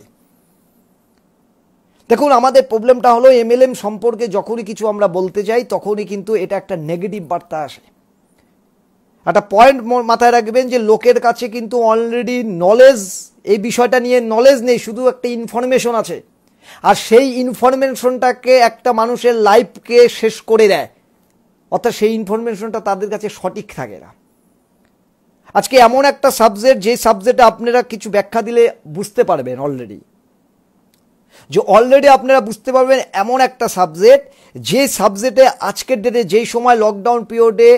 দেখুন আমাদের প্রবলেমটা হলো এমএলএম সম্পর্কে যখনই কিছু আমরা বলতে চাই তখনই কিন্তু এটা একটা নেগেটিভ বার্তা আসে একটা পয়েন্ট মাথায় রাখবেন যে লোকের কাছে কিন্তু অলরেডি নলেজ এই বিষয়টা নিয়ে নলেজ নেই শুধু একটা ইনফরমেশন আছে আর সেই ইনফরমেশনটাকে একটা মানুষের লাইফকে শেষ করে দেয় অর্থাৎ সেই ইনফরমেশনটা তাদের কাছে সঠিক থাকে না আজকে এমন একটা সাবজেক্ট যে সাবজেক্টে আপনারা কিছু ব্যাখ্যা দিলে বুঝতে পারবেন অলরেডি যে অলরেডি আপনারা বুঝতে পারবেন এমন একটা সাবজেক্ট যে সাবজেক্টে আজকের ডেটে যেই সময় লকডাউন পিরিয়ডে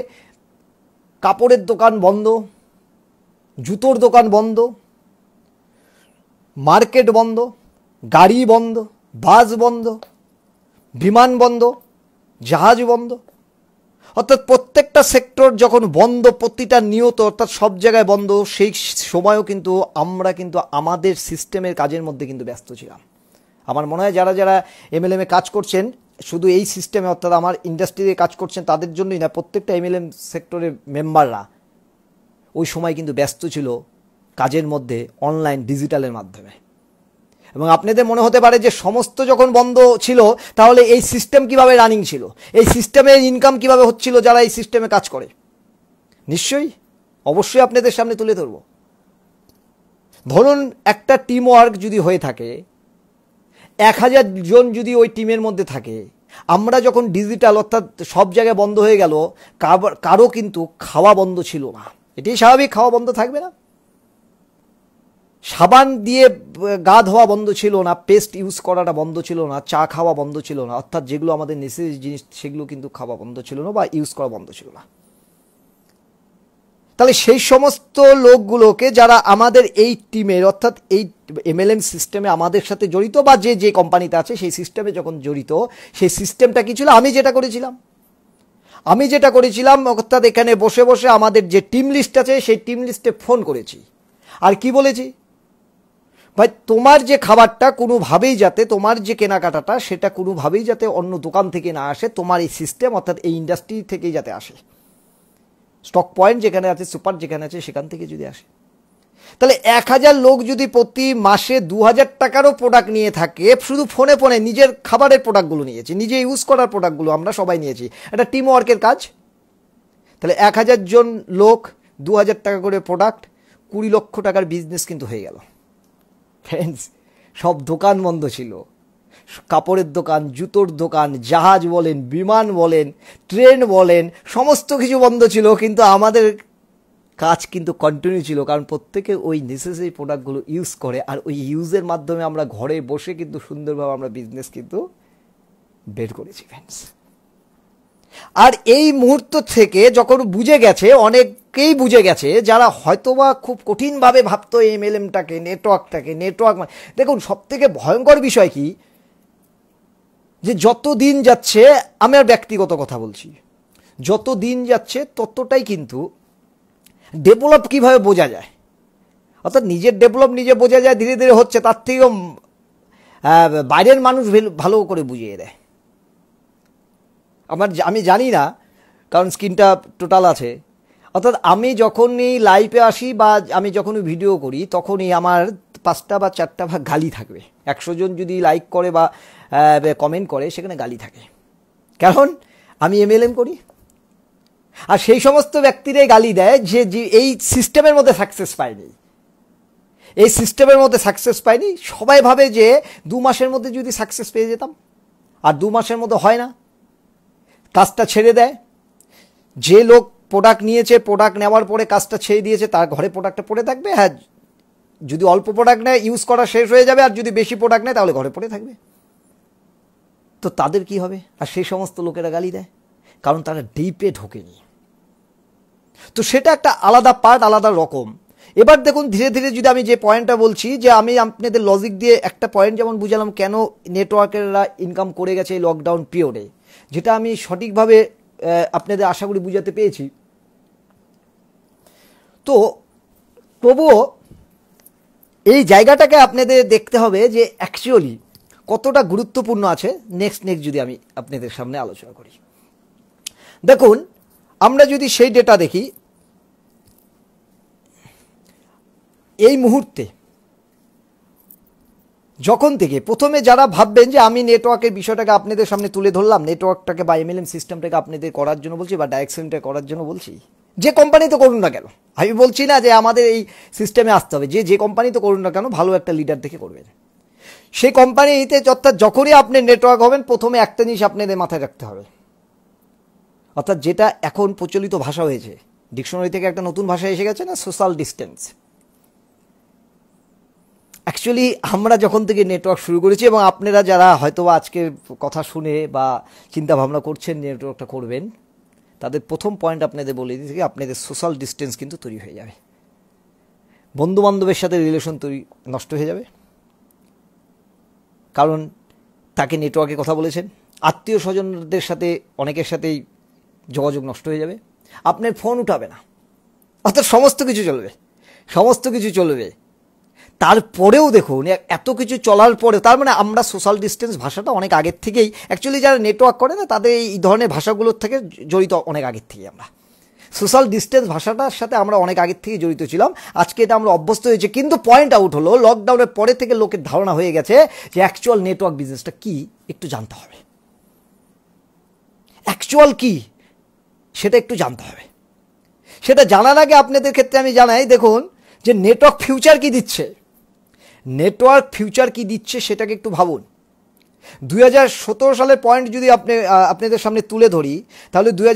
কাপড়ের দোকান বন্ধ জুতোর দোকান বন্ধ মার্কেট বন্ধ গাড়ি বন্ধ বাস বন্ধ বিমান বন্ধ জাহাজ বন্ধ অর্থাৎ প্রত্যেকটা সেক্টর যখন বন্ধ প্রতিটা নিয়ত অর্থাৎ সব জায়গায় বন্ধ সেই সময়ও কিন্তু আমরা কিন্তু আমাদের সিস্টেমের কাজের মধ্যে কিন্তু ব্যস্ত ছিলাম আমার মনে হয় যারা যারা এমএলএমে কাজ করছেন শুধু এই সিস্টেমে অর্থাৎ আমার ইন্ডাস্ট্রিতে কাজ করছেন তাদের জন্যই না প্রত্যেকটা এমএলএম সেক্টরের মেম্বাররা ওই সময় কিন্তু ব্যস্ত ছিল কাজের মধ্যে অনলাইন ডিজিটালের মাধ্যমে এবং আপনাদের মনে হতে পারে যে সমস্ত যখন বন্ধ ছিল তাহলে এই সিস্টেম কিভাবে রানিং ছিল এই সিস্টেমে ইনকাম কিভাবে হচ্ছিল যারা এই সিস্টেমে কাজ করে নিশ্চয়ই অবশ্যই আপনাদের সামনে তুলে ধরব ধরুন একটা টিম ওয়ার্ক যদি হয়ে থাকে এক হাজার জন যদি ওই টিমের মধ্যে থাকে আমরা যখন ডিজিটাল অর্থাৎ সব জায়গায় বন্ধ হয়ে গেল কারো কিন্তু খাওয়া বন্ধ ছিল না এটাই স্বাভাবিক খাওয়া বন্ধ থাকবে না সাবান দিয়ে গা ধোয়া বন্ধ ছিল না পেস্ট ইউজ করাটা বন্ধ ছিল না চা খাওয়া বন্ধ ছিল না অর্থাৎ যেগুলো আমাদের নেসেসারি জিনিস সেগুলো কিন্তু খাওয়া বন্ধ ছিল না বা ইউজ করা বন্ধ ছিল না তাহলে সেই সমস্ত লোকগুলোকে যারা আমাদের এই টিমের অর্থাৎ এই এমএলএম সিস্টেমে আমাদের সাথে জড়িত বা যে যে কোম্পানিতে আছে সেই সিস্টেমে যখন জড়িত সেই সিস্টেমটা কী ছিল আমি যেটা করেছিলাম আমি যেটা করেছিলাম অর্থাৎ এখানে বসে বসে আমাদের যে টিম লিস্ট আছে সেই টিম লিস্টে ফোন করেছি আর কি বলেছি ভাই তোমার যে খাবারটা কোনোভাবেই যাতে তোমার যে কেনাকাটাটা সেটা কোনোভাবেই যাতে অন্য দোকান থেকে না আসে তোমার এই সিস্টেম অর্থাৎ এই ইন্ডাস্ট্রি থেকেই যাতে আসে স্টক পয়েন্ট যেখানে আছে সুপার যেখানে আছে সেখান থেকে যদি আসে তাহলে এক হাজার লোক যদি প্রতি মাসে দু হাজার টাকারও প্রোডাক্ট নিয়ে থাকে শুধু ফোনে ফোনে নিজের খাবারের প্রোডাক্টগুলো নিয়েছি নিজে ইউজ করার প্রোডাক্টগুলো আমরা সবাই নিয়েছি এটা টিম ওয়ার্কের কাজ তাহলে এক হাজার জন লোক দু হাজার টাকা করে প্রোডাক্ট কুড়ি লক্ষ টাকার বিজনেস কিন্তু হয়ে গেল ফ্রেন্ডস সব দোকান বন্ধ ছিল কাপড়ের দোকান জুতোর দোকান জাহাজ বলেন বিমান বলেন ট্রেন বলেন সমস্ত কিছু বন্ধ ছিল কিন্তু আমাদের কাজ কিন্তু কন্টিনিউ ছিল কারণ প্রত্যেকে ওই নেসেসারি প্রোডাক্টগুলো ইউজ করে আর ওই ইউজের মাধ্যমে আমরা ঘরে বসে কিন্তু সুন্দরভাবে আমরা বিজনেস কিন্তু বের করেছি ফ্রেন্ডস আর এই মুহূর্ত থেকে যখন বুঝে গেছে অনেকেই বুঝে গেছে যারা হয়তোবা খুব কঠিনভাবে ভাবতো এমএলএমটাকে নেটওয়ার্কটাকে নেটওয়ার্ক মানে, দেখুন সবথেকে ভয়ঙ্কর বিষয় কি যে যত দিন যাচ্ছে আমি আর ব্যক্তিগত কথা বলছি যত দিন যাচ্ছে ততটাই কিন্তু ডেভেলপ কিভাবে বোঝা যায় অর্থাৎ নিজের ডেভেলপ নিজে বোঝা যায় ধীরে ধীরে হচ্ছে তার থেকেও বাইরের মানুষ ভালো করে বুঝিয়ে দেয় আমার আমি জানি না কারণ স্ক্রিনটা টোটাল আছে অর্থাৎ আমি যখনই লাইভে আসি বা আমি যখনই ভিডিও করি তখনই আমার পাঁচটা বা চারটা ভাগ গালি থাকবে একশো জন যদি লাইক করে বা কমেন্ট করে সেখানে গালি থাকে কারণ আমি এমএলএম করি আর সেই সমস্ত ব্যক্তিরাই গালি দেয় যে এই সিস্টেমের মধ্যে সাকসেস পায়নি এই সিস্টেমের মধ্যে সাকসেস পায়নি সবাই ভাবে যে দু মাসের মধ্যে যদি সাকসেস পেয়ে যেতাম আর দু মাসের মধ্যে হয় না কাজটা ছেড়ে দেয় যে লোক প্রোডাক্ট নিয়েছে প্রোডাক্ট নেওয়ার পরে কাজটা ছেড়ে দিয়েছে তার ঘরে প্রোডাক্টটা পড়ে থাকবে হ্যাঁ যদি অল্প প্রোডাক্ট নেয় ইউজ করা শেষ হয়ে যাবে আর যদি বেশি প্রোডাক্ট নেয় তাহলে ঘরে পড়ে থাকবে তো তাদের কি হবে আর সেই সমস্ত লোকেরা গালি দেয় কারণ তারা ডিপে ঢোকেনি তো সেটা একটা আলাদা পার্ট আলাদা রকম এবার দেখুন ধীরে ধীরে যদি আমি যে পয়েন্টটা বলছি যে আমি আপনাদের লজিক দিয়ে একটা পয়েন্ট যেমন বুঝালাম কেন নেটওয়ার্কেররা ইনকাম করে গেছে এই লকডাউন পিরিয়ডে যেটা আমি সঠিকভাবে আপনাদের আশা করি বুঝাতে পেরেছি তো তবুও এই জায়গাটাকে আপনাদের দেখতে হবে যে অ্যাকচুয়ালি কতটা গুরুত্বপূর্ণ আছে নেক্সট নেক্সট যদি আমি আপনাদের সামনে আলোচনা করি দেখুন আমরা যদি সেই ডেটা দেখি এই মুহূর্তে যখন থেকে প্রথমে যারা ভাববেন যে আমি নেটওয়ার্কের বিষয়টাকে আপনাদের সামনে তুলে ধরলাম নেটওয়ার্কটাকে বা এমএলএম সিস্টেমটাকে আপনাদের করার জন্য বলছি বা ডাইরেকশনটা করার জন্য বলছি যে কোম্পানিতে করুন না কেন আমি বলছি না যে আমাদের এই সিস্টেমে আসতে হবে যে যে কোম্পানি তো করুন না কেন ভালো একটা লিডার দেখে করবেন সেই কোম্পানিতে অর্থাৎ যখনই আপনি নেটওয়ার্ক হবেন প্রথমে একটা জিনিস আপনাদের মাথায় রাখতে হবে অর্থাৎ যেটা এখন প্রচলিত ভাষা হয়েছে ডিকশনারি থেকে একটা নতুন ভাষা এসে গেছে না সোশ্যাল ডিস্টেন্স অ্যাকচুয়ালি আমরা যখন থেকে নেটওয়ার্ক শুরু করেছি এবং আপনারা যারা হয়তো আজকে কথা শুনে বা চিন্তা ভাবনা করছেন নেটওয়ার্কটা করবেন তাদের প্রথম পয়েন্ট আপনাদের বলে দিতে আপনাদের সোশ্যাল ডিস্টেন্স কিন্তু তৈরি হয়ে যাবে বন্ধুবান্ধবের সাথে রিলেশন তৈরি নষ্ট হয়ে যাবে কারণ তাকে নেটওয়ার্কে কথা বলেছেন আত্মীয় স্বজনদের সাথে অনেকের সাথেই যোগাযোগ নষ্ট হয়ে যাবে আপনার ফোন উঠাবে না অর্থাৎ সমস্ত কিছু চলবে সমস্ত কিছু চলবে তারপরেও দেখুন এত কিছু চলার পরে তার মানে আমরা সোশ্যাল ডিস্টেন্স ভাষাটা অনেক আগের থেকেই অ্যাকচুয়ালি যারা নেটওয়ার্ক করে না তাদের এই ধরনের ভাষাগুলোর থেকে জড়িত অনেক আগের থেকেই আমরা সোশ্যাল ডিস্টেন্স ভাষাটার সাথে আমরা অনেক আগের থেকেই জড়িত ছিলাম আজকে এটা আমরা অভ্যস্ত হয়েছে কিন্তু পয়েন্ট আউট হলো লকডাউনের পরে থেকে লোকের ধারণা হয়ে গেছে যে অ্যাকচুয়াল নেটওয়ার্ক বিজনেসটা কি একটু জানতে হবে অ্যাকচুয়াল কি সেটা একটু জানতে হবে সেটা জানার আগে আপনাদের ক্ষেত্রে আমি জানাই দেখুন যে নেটওয়ার্ক ফিউচার কি দিচ্ছে নেটওয়ার্ক ফিউচার কি দিচ্ছে সেটাকে একটু ভাবুন দুই সালের পয়েন্ট যদি আপনি আপনাদের সামনে তুলে ধরি তাহলে দুই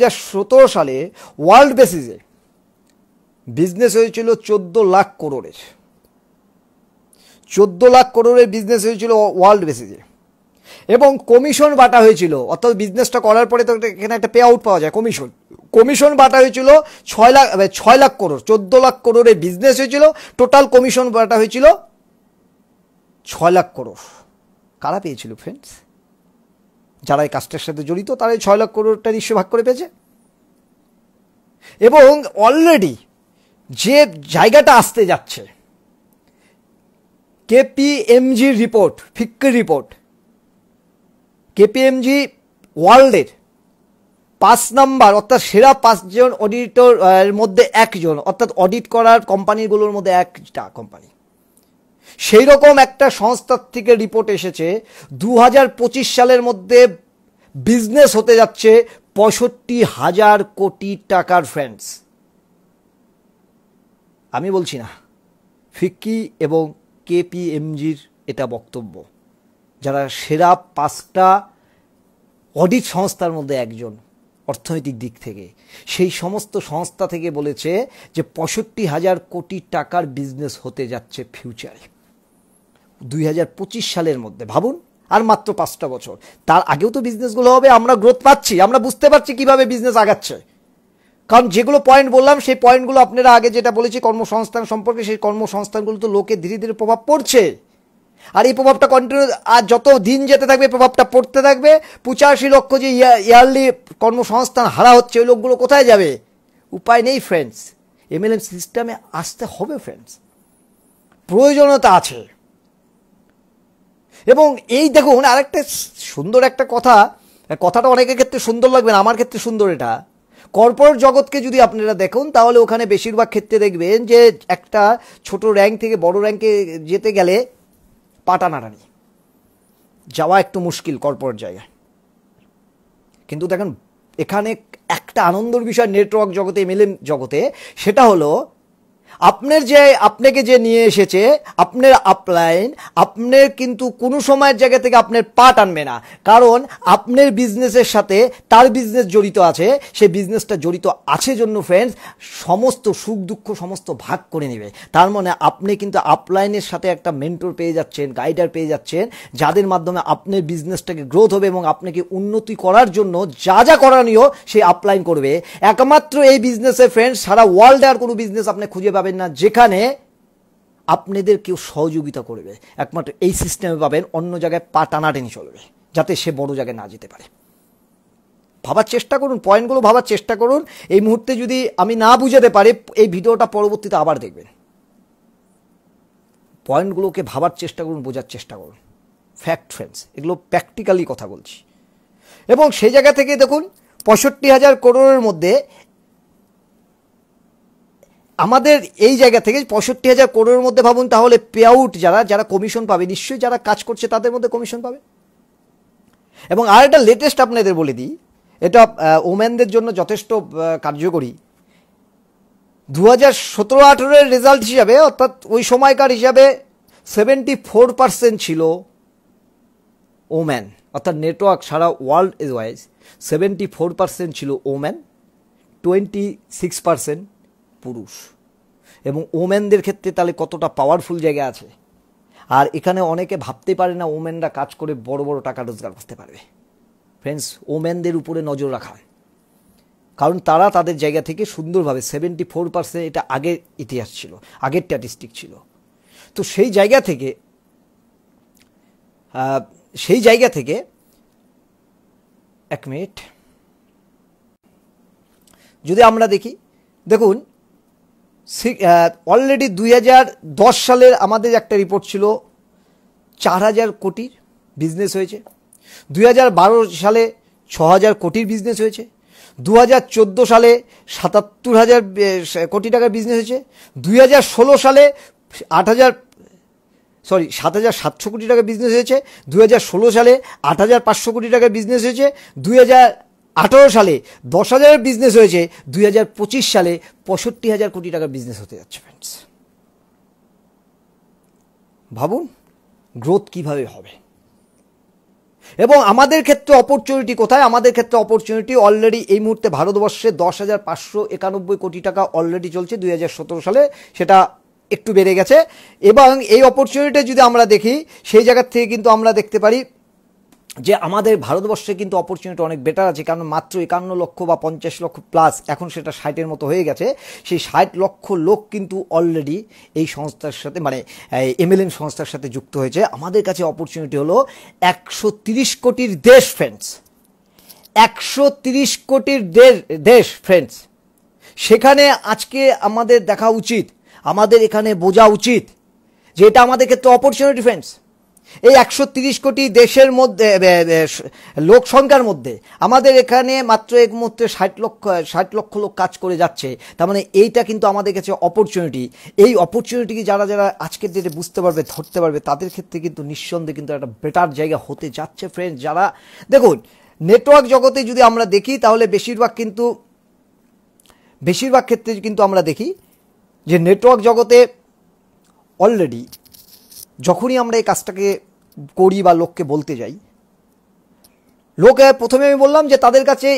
সালে ওয়ার্ল্ড বেসিসে বিজনেস হয়েছিল চোদ্দো লাখ করোড়ের চোদ্দ লাখ করোড়ের বিজনেস হয়েছিল ওয়ার্ল্ড বেসিসে এবং কমিশন বাটা হয়েছিল অর্থাৎ বিজনেসটা করার পরে তো এখানে একটা পে আউট পাওয়া যায় কমিশন কমিশন বাটা হয়েছিল ছয় লাখ ছয় লাখ করোড় চোদ্দ লাখ করোড়ের বিজনেস হয়েছিল টোটাল কমিশন বাটা হয়েছিল ছয় লাখ করোর কারা পেয়েছিল ফ্রেন্ডস যারা এই কাজটার সাথে জড়িত তারা এই ছয় লাখ করোরটা নিশ্চয় ভাগ করে পেয়েছে এবং অলরেডি যে জায়গাটা আসতে যাচ্ছে কেপিএমজির রিপোর্ট ফিক্কির রিপোর্ট কেপিএমজি ওয়ার্ল্ডের পাঁচ নাম্বার অর্থাৎ সেরা পাঁচজন অডিটর মধ্যে একজন অর্থাৎ অডিট করার কোম্পানিগুলোর মধ্যে একটা কোম্পানি সেই রকম একটা সংস্থার থেকে রিপোর্ট এসেছে দু সালের মধ্যে বিজনেস হতে যাচ্ছে পঁয়ষট্টি হাজার কোটি টাকার ফ্রেন্ডস আমি বলছি না ফিক্কি এবং কেপিএমজির এটা বক্তব্য যারা সেরা পাঁচটা অডিট সংস্থার মধ্যে একজন অর্থনৈতিক দিক থেকে সেই সমস্ত সংস্থা থেকে বলেছে যে পঁয়ষট্টি হাজার কোটি টাকার বিজনেস হতে যাচ্ছে ফিউচারে দুই সালের মধ্যে ভাবুন আর মাত্র পাঁচটা বছর তার আগেও তো বিজনেসগুলো হবে আমরা গ্রোথ পাচ্ছি আমরা বুঝতে পারছি কিভাবে বিজনেস আগাচ্ছে কারণ যেগুলো পয়েন্ট বললাম সেই পয়েন্টগুলো আপনারা আগে যেটা বলেছি কর্মসংস্থান সম্পর্কে সেই কর্মসংস্থানগুলো তো লোকে ধীরে ধীরে প্রভাব পড়ছে আর এই প্রভাবটা কন্টিনিউ আর যত দিন যেতে থাকবে প্রভাবটা পড়তে থাকবে পঁচাশি লক্ষ যে ইয়ারলি কর্মসংস্থান হারা হচ্ছে ওই লোকগুলো কোথায় যাবে উপায় নেই ফ্রেন্ডস এমএলএম সিস্টেমে আসতে হবে ফ্রেন্ডস প্রয়োজনীয়তা আছে এবং এই দেখুন মানে আরেকটা সুন্দর একটা কথা কথাটা অনেকের ক্ষেত্রে সুন্দর লাগবে না আমার ক্ষেত্রে সুন্দর এটা কর্পোরেট জগৎকে যদি আপনারা দেখুন তাহলে ওখানে বেশিরভাগ ক্ষেত্রে দেখবেন যে একটা ছোট র্যাঙ্ক থেকে বড় র্যাঙ্কে যেতে গেলে পাটা নাড়ানি যাওয়া একটু মুশকিল কর্পোরেট জায়গায় কিন্তু দেখেন এখানে একটা আনন্দর বিষয় নেটওয়ার্ক জগতে এমএলএম জগতে সেটা হলো আপনার যে আপনাকে যে নিয়ে এসেছে আপনার আপলাইন আপনার কিন্তু কোনো সময়ের জায়গা থেকে আপনার পা টানবে না কারণ আপনার বিজনেসের সাথে তার বিজনেস জড়িত আছে সে বিজনেসটা জড়িত আছে জন্য ফ্রেন্ডস সমস্ত সুখ দুঃখ সমস্ত ভাগ করে নেবে তার মানে আপনি কিন্তু আপলাইনের সাথে একটা মেন্টর পেয়ে যাচ্ছেন গাইডার পেয়ে যাচ্ছেন যাদের মাধ্যমে আপনার বিজনেসটাকে গ্রোথ হবে এবং আপনাকে উন্নতি করার জন্য যা যা করানীয় সে আপলাইন করবে একমাত্র এই বিজনেসে ফ্রেন্ডস সারা ওয়ার্ল্ডে আর কোনো বিজনেস আপনি খুঁজে পাবেন পাবেন না যেখানে আপনাদের কেউ সহযোগিতা করবে একমাত্র এই সিস্টেমে পাবেন অন্য জায়গায় পা টানাটানি চলবে যাতে সে বড় জায়গায় না যেতে পারে ভাবার চেষ্টা করুন পয়েন্টগুলো ভাবার চেষ্টা করুন এই মুহূর্তে যদি আমি না বুঝাতে পারি এই ভিডিওটা পরবর্তীতে আবার দেখবেন পয়েন্টগুলোকে ভাবার চেষ্টা করুন বোঝার চেষ্টা করুন ফ্যাক্ট ফ্রেন্ডস এগুলো প্র্যাকটিক্যালি কথা বলছি এবং সেই জায়গা থেকে দেখুন পঁয়ষট্টি হাজার করোড়ের মধ্যে আমাদের এই জায়গা থেকে পঁয়ষট্টি হাজার করোড়ের মধ্যে ভাবুন তাহলে পে আউট যারা যারা কমিশন পাবে নিশ্চয়ই যারা কাজ করছে তাদের মধ্যে কমিশন পাবে এবং আর একটা লেটেস্ট আপনাদের বলে দিই এটা ওম্যানদের জন্য যথেষ্ট কার্যকরী দু হাজার সতেরো আঠেরোর রেজাল্ট হিসাবে অর্থাৎ ওই সময়কার হিসাবে সেভেন্টি ফোর পার্সেন্ট ছিল ওম্যান অর্থাৎ নেটওয়ার্ক সারা world wise seventy four percent ছিল ওম্যান টোয়েন্টি সিক্স পার্সেন্ট পুরুষ এবং ওম্যানদের ক্ষেত্রে তাহলে কতটা পাওয়ারফুল জায়গা আছে আর এখানে অনেকে ভাবতে পারে না ওম্যানরা কাজ করে বড় বড় টাকা রোজগার করতে পারবে ফ্রেন্ডস ওম্যানদের উপরে নজর রাখা কারণ তারা তাদের জায়গা থেকে সুন্দরভাবে সেভেন্টি ফোর পার্সেন্ট এটা আগের ইতিহাস ছিল আগের স্ট্যাটিস্টিক ছিল তো সেই জায়গা থেকে সেই জায়গা থেকে এক মিনিট যদি আমরা দেখি দেখুন অলরেডি দুই সালের আমাদের একটা রিপোর্ট ছিল চার হাজার কোটির বিজনেস হয়েছে দুই সালে ছ হাজার কোটির বিজনেস হয়েছে দু হাজার চোদ্দো সালে সাতাত্তর হাজার কোটি টাকার বিজনেস হয়েছে দুই হাজার ষোলো সালে আট হাজার সরি সাত হাজার সাতশো কোটি টাকার বিজনেস হয়েছে দু হাজার ষোলো সালে আট হাজার পাঁচশো কোটি টাকার বিজনেস হয়েছে দুই হাজার আঠেরো সালে দশ হাজারের বিজনেস হয়েছে দুই সালে পঁয়ষট্টি হাজার কোটি টাকার বিজনেস হতে যাচ্ছে ফ্রেন্ডস ভাবুন গ্রোথ কিভাবে হবে এবং আমাদের ক্ষেত্রে অপরচুনিটি কোথায় আমাদের ক্ষেত্রে অপরচুনিটি অলরেডি এই মুহূর্তে ভারতবর্ষে দশ হাজার পাঁচশো একানব্বই কোটি টাকা অলরেডি চলছে দুই সালে সেটা একটু বেড়ে গেছে এবং এই অপরচুনিটি যদি আমরা দেখি সেই জায়গার থেকে কিন্তু আমরা দেখতে পারি যে আমাদের ভারতবর্ষে কিন্তু অপরচুনিটি অনেক বেটার আছে কারণ মাত্র একান্ন লক্ষ বা পঞ্চাশ লক্ষ প্লাস এখন সেটা ষাটের মতো হয়ে গেছে সেই ষাট লক্ষ লোক কিন্তু অলরেডি এই সংস্থার সাথে মানে এমএলএম সংস্থার সাথে যুক্ত হয়েছে আমাদের কাছে অপরচুনিটি হলো একশো তিরিশ কোটির দেশ ফ্রেন্ডস একশো তিরিশ কোটির দেশ ফ্রেন্ডস সেখানে আজকে আমাদের দেখা উচিত আমাদের এখানে বোঝা উচিত যে এটা আমাদের ক্ষেত্রে অপরচুনিটি ফ্রেন্ডস এই একশো কোটি দেশের মধ্যে লোক সংখ্যার মধ্যে আমাদের এখানে মাত্র এক মুহূর্তে ষাট লক্ষ ষাট লক্ষ লোক কাজ করে যাচ্ছে তার মানে এইটা কিন্তু আমাদের কাছে অপরচুনিটি এই অপরচুনিটিকে যারা যারা আজকের ডেটে বুঝতে পারবে ধরতে পারবে তাদের ক্ষেত্রে কিন্তু নিঃসন্দেহে কিন্তু একটা বেটার জায়গা হতে যাচ্ছে ফ্রেন্ড যারা দেখুন নেটওয়ার্ক জগতে যদি আমরা দেখি তাহলে বেশিরভাগ কিন্তু বেশিরভাগ ক্ষেত্রে কিন্তু আমরা দেখি যে নেটওয়ার্ক জগতে অলরেডি যখনই আমরা এই কাজটাকে করি বা লোককে বলতে যাই লোকে প্রথমে আমি বললাম যে তাদের কাছে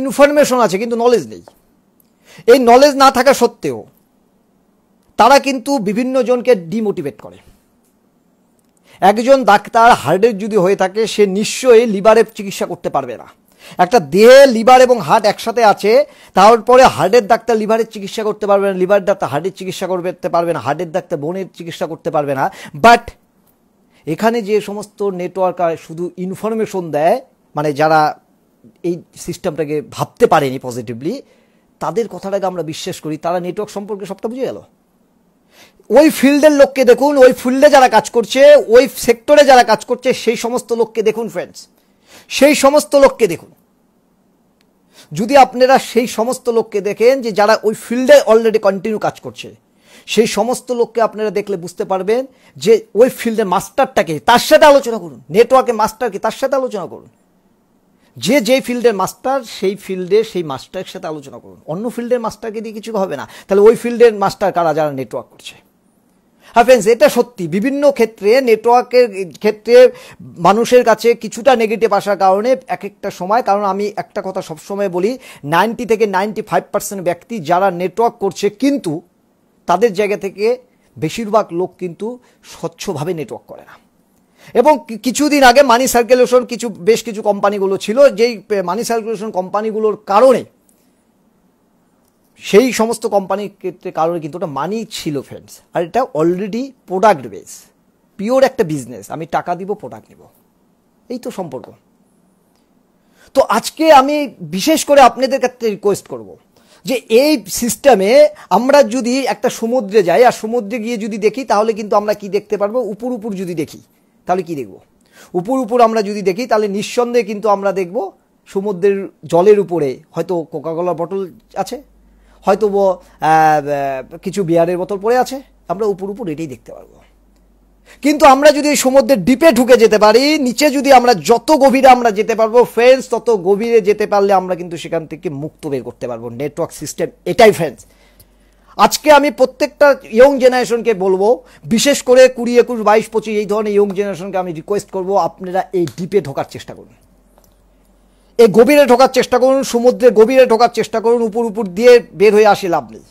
ইনফরমেশন আছে কিন্তু নলেজ নেই এই নলেজ না থাকা সত্ত্বেও তারা কিন্তু বিভিন্ন জনকে ডিমোটিভেট করে একজন ডাক্তার হার্টের যদি হয়ে থাকে সে নিশ্চয়ই লিভারের চিকিৎসা করতে পারবে না একটা দেহে লিভার এবং হার্ট একসাথে আছে তারপরে হার্টের ডাক্তার লিভারের চিকিৎসা করতে পারবে না লিভার ডাক্তার হার্টের চিকিৎসা করতে পারবে না হার্টের ডাক্তার বোনের চিকিৎসা করতে পারবে না বাট এখানে যে সমস্ত নেটওয়ার্ক শুধু ইনফরমেশন দেয় মানে যারা এই সিস্টেমটাকে ভাবতে পারেনি পজিটিভলি তাদের কথাটাকে আমরা বিশ্বাস করি তারা নেটওয়ার্ক সম্পর্কে সবটা বুঝে গেল ওই ফিল্ডের লোককে দেখুন ওই ফিল্ডে যারা কাজ করছে ওই সেক্টরে যারা কাজ করছে সেই সমস্ত লোককে দেখুন ফ্রেন্ডস সেই সমস্ত লোককে দেখুন যদি আপনারা সেই সমস্ত লোককে দেখেন যে যারা ওই ফিল্ডে অলরেডি কন্টিনিউ কাজ করছে সেই সমস্ত লোককে আপনারা দেখলে বুঝতে পারবেন যে ওই ফিল্ডের মাস্টারটাকে তার সাথে আলোচনা করুন নেটওয়ার্কের মাস্টারকে তার সাথে আলোচনা করুন যে যে ফিল্ডের মাস্টার সেই ফিল্ডে সেই মাস্টারের সাথে আলোচনা করুন অন্য ফিল্ডের মাস্টারকে দিয়ে কিছু হবে না তাহলে ওই ফিল্ডের মাস্টার কারা যারা নেটওয়ার্ক করছে হ্যাঁ ফ্রেন্ডস এটা সত্যি বিভিন্ন ক্ষেত্রে নেটওয়ার্কের ক্ষেত্রে মানুষের কাছে কিছুটা নেগেটিভ আসার কারণে এক একটা সময় কারণ আমি একটা কথা সবসময় বলি নাইনটি থেকে নাইনটি ফাইভ পার্সেন্ট ব্যক্তি যারা নেটওয়ার্ক করছে কিন্তু তাদের জায়গা থেকে বেশিরভাগ লোক কিন্তু স্বচ্ছভাবে নেটওয়ার্ক করে না এবং কিছুদিন আগে মানি সার্কুলেশন কিছু বেশ কিছু কোম্পানিগুলো ছিল যেই মানি সার্কুলেশন কোম্পানিগুলোর কারণে সেই সমস্ত কোম্পানির ক্ষেত্রে কারণে কিন্তু ওটা মানি ছিল ফ্রেন্ডস আর এটা অলরেডি প্রোডাক্ট বেস পিওর একটা বিজনেস আমি টাকা দিব প্রোডাক্ট নিব এই তো সম্পর্ক তো আজকে আমি বিশেষ করে আপনাদের কাছে রিকোয়েস্ট করবো যে এই সিস্টেমে আমরা যদি একটা সমুদ্রে যাই আর সমুদ্রে গিয়ে যদি দেখি তাহলে কিন্তু আমরা কি দেখতে পারবো উপর উপর যদি দেখি তাহলে কি দেখব উপর উপর আমরা যদি দেখি তাহলে নিঃসন্দেহে কিন্তু আমরা দেখব সমুদ্রের জলের উপরে হয়তো কোকাকোলা বটল আছে হয়তো কিছু বিয়ারের বোতল পড়ে আছে আমরা উপর উপর এটাই দেখতে পারবো কিন্তু আমরা যদি সমুদ্রের ডিপে ঢুকে যেতে পারি নিচে যদি আমরা যত গভীরে আমরা যেতে পারবো ফ্রেন্ডস তত গভীরে যেতে পারলে আমরা কিন্তু সেখান থেকে মুক্ত বের করতে পারবো নেটওয়ার্ক সিস্টেম এটাই ফ্রেন্ডস আজকে আমি প্রত্যেকটা ইয়ং জেনারেশনকে বলবো বিশেষ করে কুড়ি একুশ বাইশ পঁচিশ এই ধরনের ইয়ং জেনারেশনকে আমি রিকোয়েস্ট করব আপনারা এই ডিপে ঢোকার চেষ্টা করুন এই গভীরে ঢোকার চেষ্টা করুন সমুদ্রে গভীরে ঢোকার চেষ্টা করুন উপর উপর দিয়ে বের হয়ে আসে লাভ নেই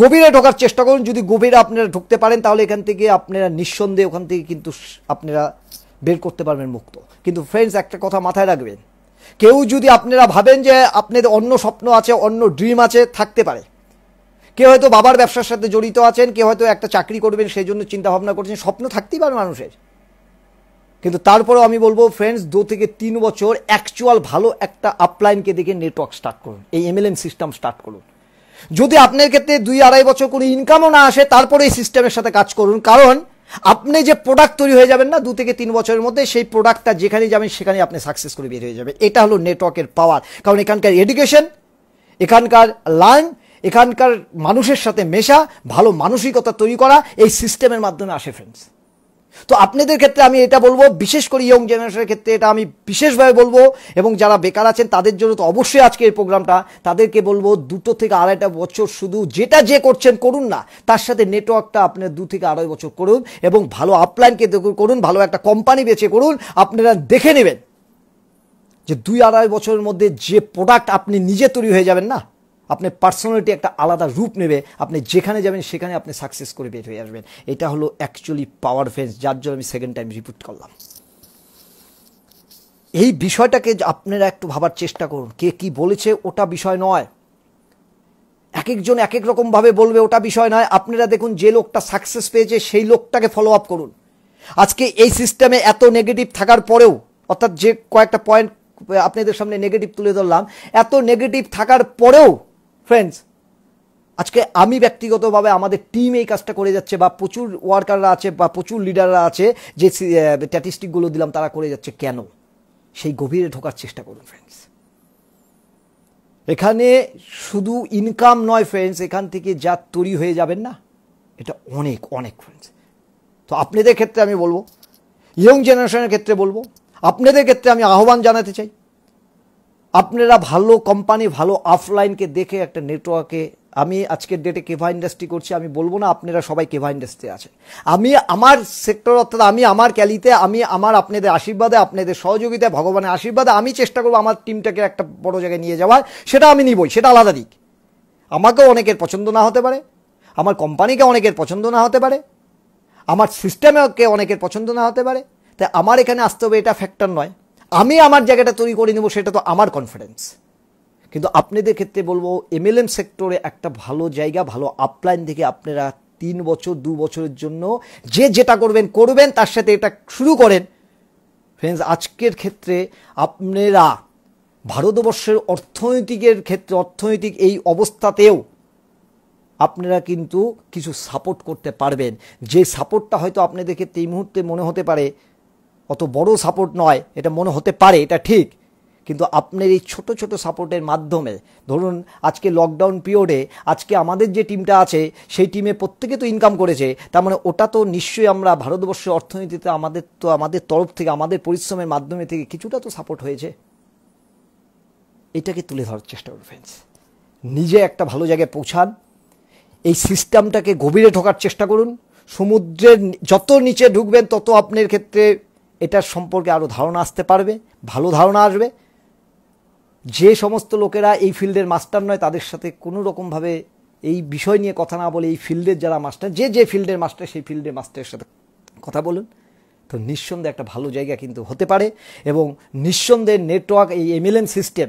গভীরে ঢোকার চেষ্টা করুন যদি গভীরে আপনারা ঢুকতে পারেন তাহলে এখান থেকে আপনারা নিঃসন্দেহে ওখান থেকে কিন্তু আপনারা বের করতে পারবেন মুক্ত কিন্তু ফ্রেন্ডস একটা কথা মাথায় রাখবেন কেউ যদি আপনারা ভাবেন যে আপনাদের অন্য স্বপ্ন আছে অন্য ড্রিম আছে থাকতে পারে কেউ হয়তো বাবার ব্যবসার সাথে জড়িত আছেন কেউ হয়তো একটা চাকরি করবেন সেই জন্য চিন্তাভাবনা করছেন স্বপ্ন থাকতেই পারে মানুষের কিন্তু তারপরেও আমি বলবো ফ্রেন্ডস দু থেকে তিন বছর অ্যাকচুয়াল ভালো একটা আপলাইনকে দেখে নেটওয়ার্ক স্টার্ট করুন এই এমএলএম সিস্টেম স্টার্ট করুন যদি আপনার ক্ষেত্রে দুই আড়াই বছর কোনো ইনকামও না আসে তারপরে এই সিস্টেমের সাথে কাজ করুন কারণ আপনি যে প্রোডাক্ট তৈরি হয়ে যাবেন না দু থেকে তিন বছরের মধ্যে সেই প্রোডাক্টটা যেখানে যাবেন সেখানে আপনি সাকসেস করে বের হয়ে যাবে এটা হলো নেটওয়ার্কের পাওয়ার কারণ এখানকার এডুকেশন এখানকার লার্ন এখানকার মানুষের সাথে মেশা ভালো মানসিকতা তৈরি করা এই সিস্টেমের মাধ্যমে আসে ফ্রেন্ডস তো আপনাদের ক্ষেত্রে আমি এটা বলবো বিশেষ করে ইয়ং জেনারেশনের ক্ষেত্রে এটা আমি বিশেষভাবে বলবো এবং যারা বেকার আছেন তাদের জন্য তো অবশ্যই আজকে এই প্রোগ্রামটা তাদেরকে বলবো দুটো থেকে আড়াইটা বছর শুধু যেটা যে করছেন করুন না তার সাথে নেটওয়ার্কটা আপনার দু থেকে আড়াই বছর করুন এবং ভালো আপলাইনকে করুন ভালো একটা কোম্পানি বেছে করুন আপনারা দেখে নেবেন যে দুই আড়াই বছরের মধ্যে যে প্রোডাক্ট আপনি নিজে তৈরি হয়ে যাবেন না আপনার পার্সোনালিটি একটা আলাদা রূপ নেবে আপনি যেখানে যাবেন সেখানে আপনি সাকসেস করে বের হয়ে আসবেন এটা হলো অ্যাকচুয়ালি পাওয়ার ফেন্স যার জন্য আমি সেকেন্ড টাইম রিপোর্ট করলাম এই বিষয়টাকে আপনারা একটু ভাবার চেষ্টা করুন কে কি বলেছে ওটা বিষয় নয় এক একজন এক এক রকমভাবে বলবে ওটা বিষয় নয় আপনারা দেখুন যে লোকটা সাকসেস পেয়েছে সেই লোকটাকে ফলো আপ করুন আজকে এই সিস্টেমে এত নেগেটিভ থাকার পরেও অর্থাৎ যে কয়েকটা পয়েন্ট আপনাদের সামনে নেগেটিভ তুলে ধরলাম এত নেগেটিভ থাকার পরেও ফ্রেন্ডস আজকে আমি ব্যক্তিগতভাবে আমাদের টিম এই কাজটা করে যাচ্ছে বা প্রচুর ওয়ার্কাররা আছে বা প্রচুর লিডাররা আছে যে স্ট্যাটিস্টিকগুলো দিলাম তারা করে যাচ্ছে কেন সেই গভীরে ঢোকার চেষ্টা করুন ফ্রেন্ডস এখানে শুধু ইনকাম নয় ফ্রেন্ডস এখান থেকে যা তৈরি হয়ে যাবেন না এটা অনেক অনেক ফ্রেন্ডস তো আপনাদের ক্ষেত্রে আমি বলবো ইয়ং জেনারেশনের ক্ষেত্রে বলবো আপনাদের ক্ষেত্রে আমি আহ্বান জানাতে চাই আপনারা ভালো কোম্পানি ভালো অফলাইনকে দেখে একটা নেটওয়ার্কে আমি আজকের ডেটে কেভা ইন্ডাস্ট্রি করছি আমি বলবো না আপনারা সবাই কেভা ইন্ডাস্ট্রি আছে আমি আমার সেক্টর অর্থাৎ আমি আমার ক্যালিতে আমি আমার আপনাদের আশীর্বাদে আপনাদের সহযোগিতায় ভগবানের আশীর্বাদে আমি চেষ্টা করবো আমার টিমটাকে একটা বড় জায়গায় নিয়ে যাওয়ার সেটা আমি নিবই সেটা আলাদা দিক আমাকেও অনেকের পছন্দ না হতে পারে আমার কোম্পানিকে অনেকের পছন্দ না হতে পারে আমার সিস্টেমকে অনেকের পছন্দ না হতে পারে তাই আমার এখানে আসতে হবে এটা ফ্যাক্টর নয় আমি আমার জায়গাটা তৈরি করে নেবো সেটা তো আমার কনফিডেন্স কিন্তু আপনাদের ক্ষেত্রে বলবো এমএলএম সেক্টরে একটা ভালো জায়গা ভালো আপলাইন থেকে আপনারা তিন বছর দু বছরের জন্য যে যেটা করবেন করবেন তার সাথে এটা শুরু করেন ফ্রেন্ডস আজকের ক্ষেত্রে আপনারা ভারতবর্ষের অর্থনৈতিকের ক্ষেত্রে অর্থনৈতিক এই অবস্থাতেও আপনারা কিন্তু কিছু সাপোর্ট করতে পারবেন যে সাপোর্টটা হয়তো আপনাদের ক্ষেত্রে এই মুহূর্তে মনে হতে পারে অত বড় সাপোর্ট নয় এটা মনে হতে পারে এটা ঠিক কিন্তু আপনার এই ছোট ছোট সাপোর্টের মাধ্যমে ধরুন আজকে লকডাউন পিরিয়ডে আজকে আমাদের যে টিমটা আছে সেই টিমে প্রত্যেকে তো ইনকাম করেছে তার মানে ওটা তো নিশ্চয়ই আমরা ভারতবর্ষের অর্থনীতিতে আমাদের তো আমাদের তরফ থেকে আমাদের পরিশ্রমের মাধ্যমে থেকে কিছুটা তো সাপোর্ট হয়েছে এটাকে তুলে ধরার চেষ্টা করুন ফ্রেন্ডস নিজে একটা ভালো জায়গায় পৌঁছান এই সিস্টেমটাকে গভীরে ঢোকার চেষ্টা করুন সমুদ্রের যত নিচে ঢুকবেন তত আপনার ক্ষেত্রে এটার সম্পর্কে আরও ধারণা আসতে পারবে ভালো ধারণা আসবে যে সমস্ত লোকেরা এই ফিল্ডের মাস্টার নয় তাদের সাথে কোনো রকমভাবে এই বিষয় নিয়ে কথা না বলে এই ফিল্ডের যারা মাস্টার যে যে ফিল্ডের মাস্টার সেই ফিল্ডের মাস্টারের সাথে কথা বলুন তো নিঃসন্দেহে একটা ভালো জায়গা কিন্তু হতে পারে এবং নিঃসন্দেহে নেটওয়ার্ক এই এমএলএন সিস্টেম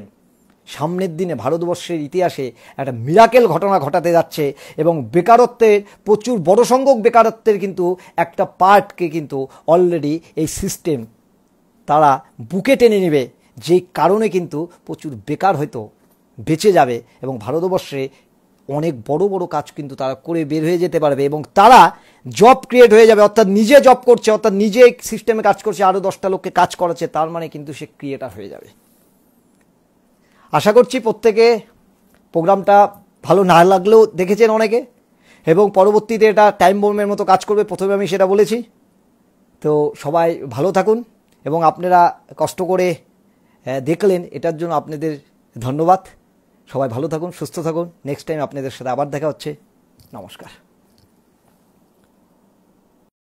সামনের দিনে ভারতবর্ষের ইতিহাসে একটা মিরাকেল ঘটনা ঘটাতে যাচ্ছে এবং বেকারত্বের প্রচুর বড় সংখ্যক বেকারত্বের কিন্তু একটা পার্টকে কিন্তু অলরেডি এই সিস্টেম তারা বুকে টেনে নেবে যেই কারণে কিন্তু প্রচুর বেকার হয়তো বেঁচে যাবে এবং ভারতবর্ষে অনেক বড় বড় কাজ কিন্তু তারা করে বের হয়ে যেতে পারবে এবং তারা জব ক্রিয়েট হয়ে যাবে অর্থাৎ নিজে জব করছে অর্থাৎ নিজে সিস্টেমে কাজ করছে আরও দশটা লোককে কাজ করাচ্ছে তার মানে কিন্তু সে ক্রিয়েটার হয়ে যাবে আশা করছি প্রত্যেকে প্রোগ্রামটা ভালো না লাগলেও দেখেছেন অনেকে এবং পরবর্তীতে এটা টাইম বোমের মতো কাজ করবে প্রথমে আমি সেটা বলেছি তো সবাই ভালো থাকুন এবং আপনারা কষ্ট করে দেখলেন এটার জন্য আপনাদের ধন্যবাদ সবাই ভালো থাকুন সুস্থ থাকুন নেক্সট টাইম আপনাদের সাথে আবার দেখা হচ্ছে নমস্কার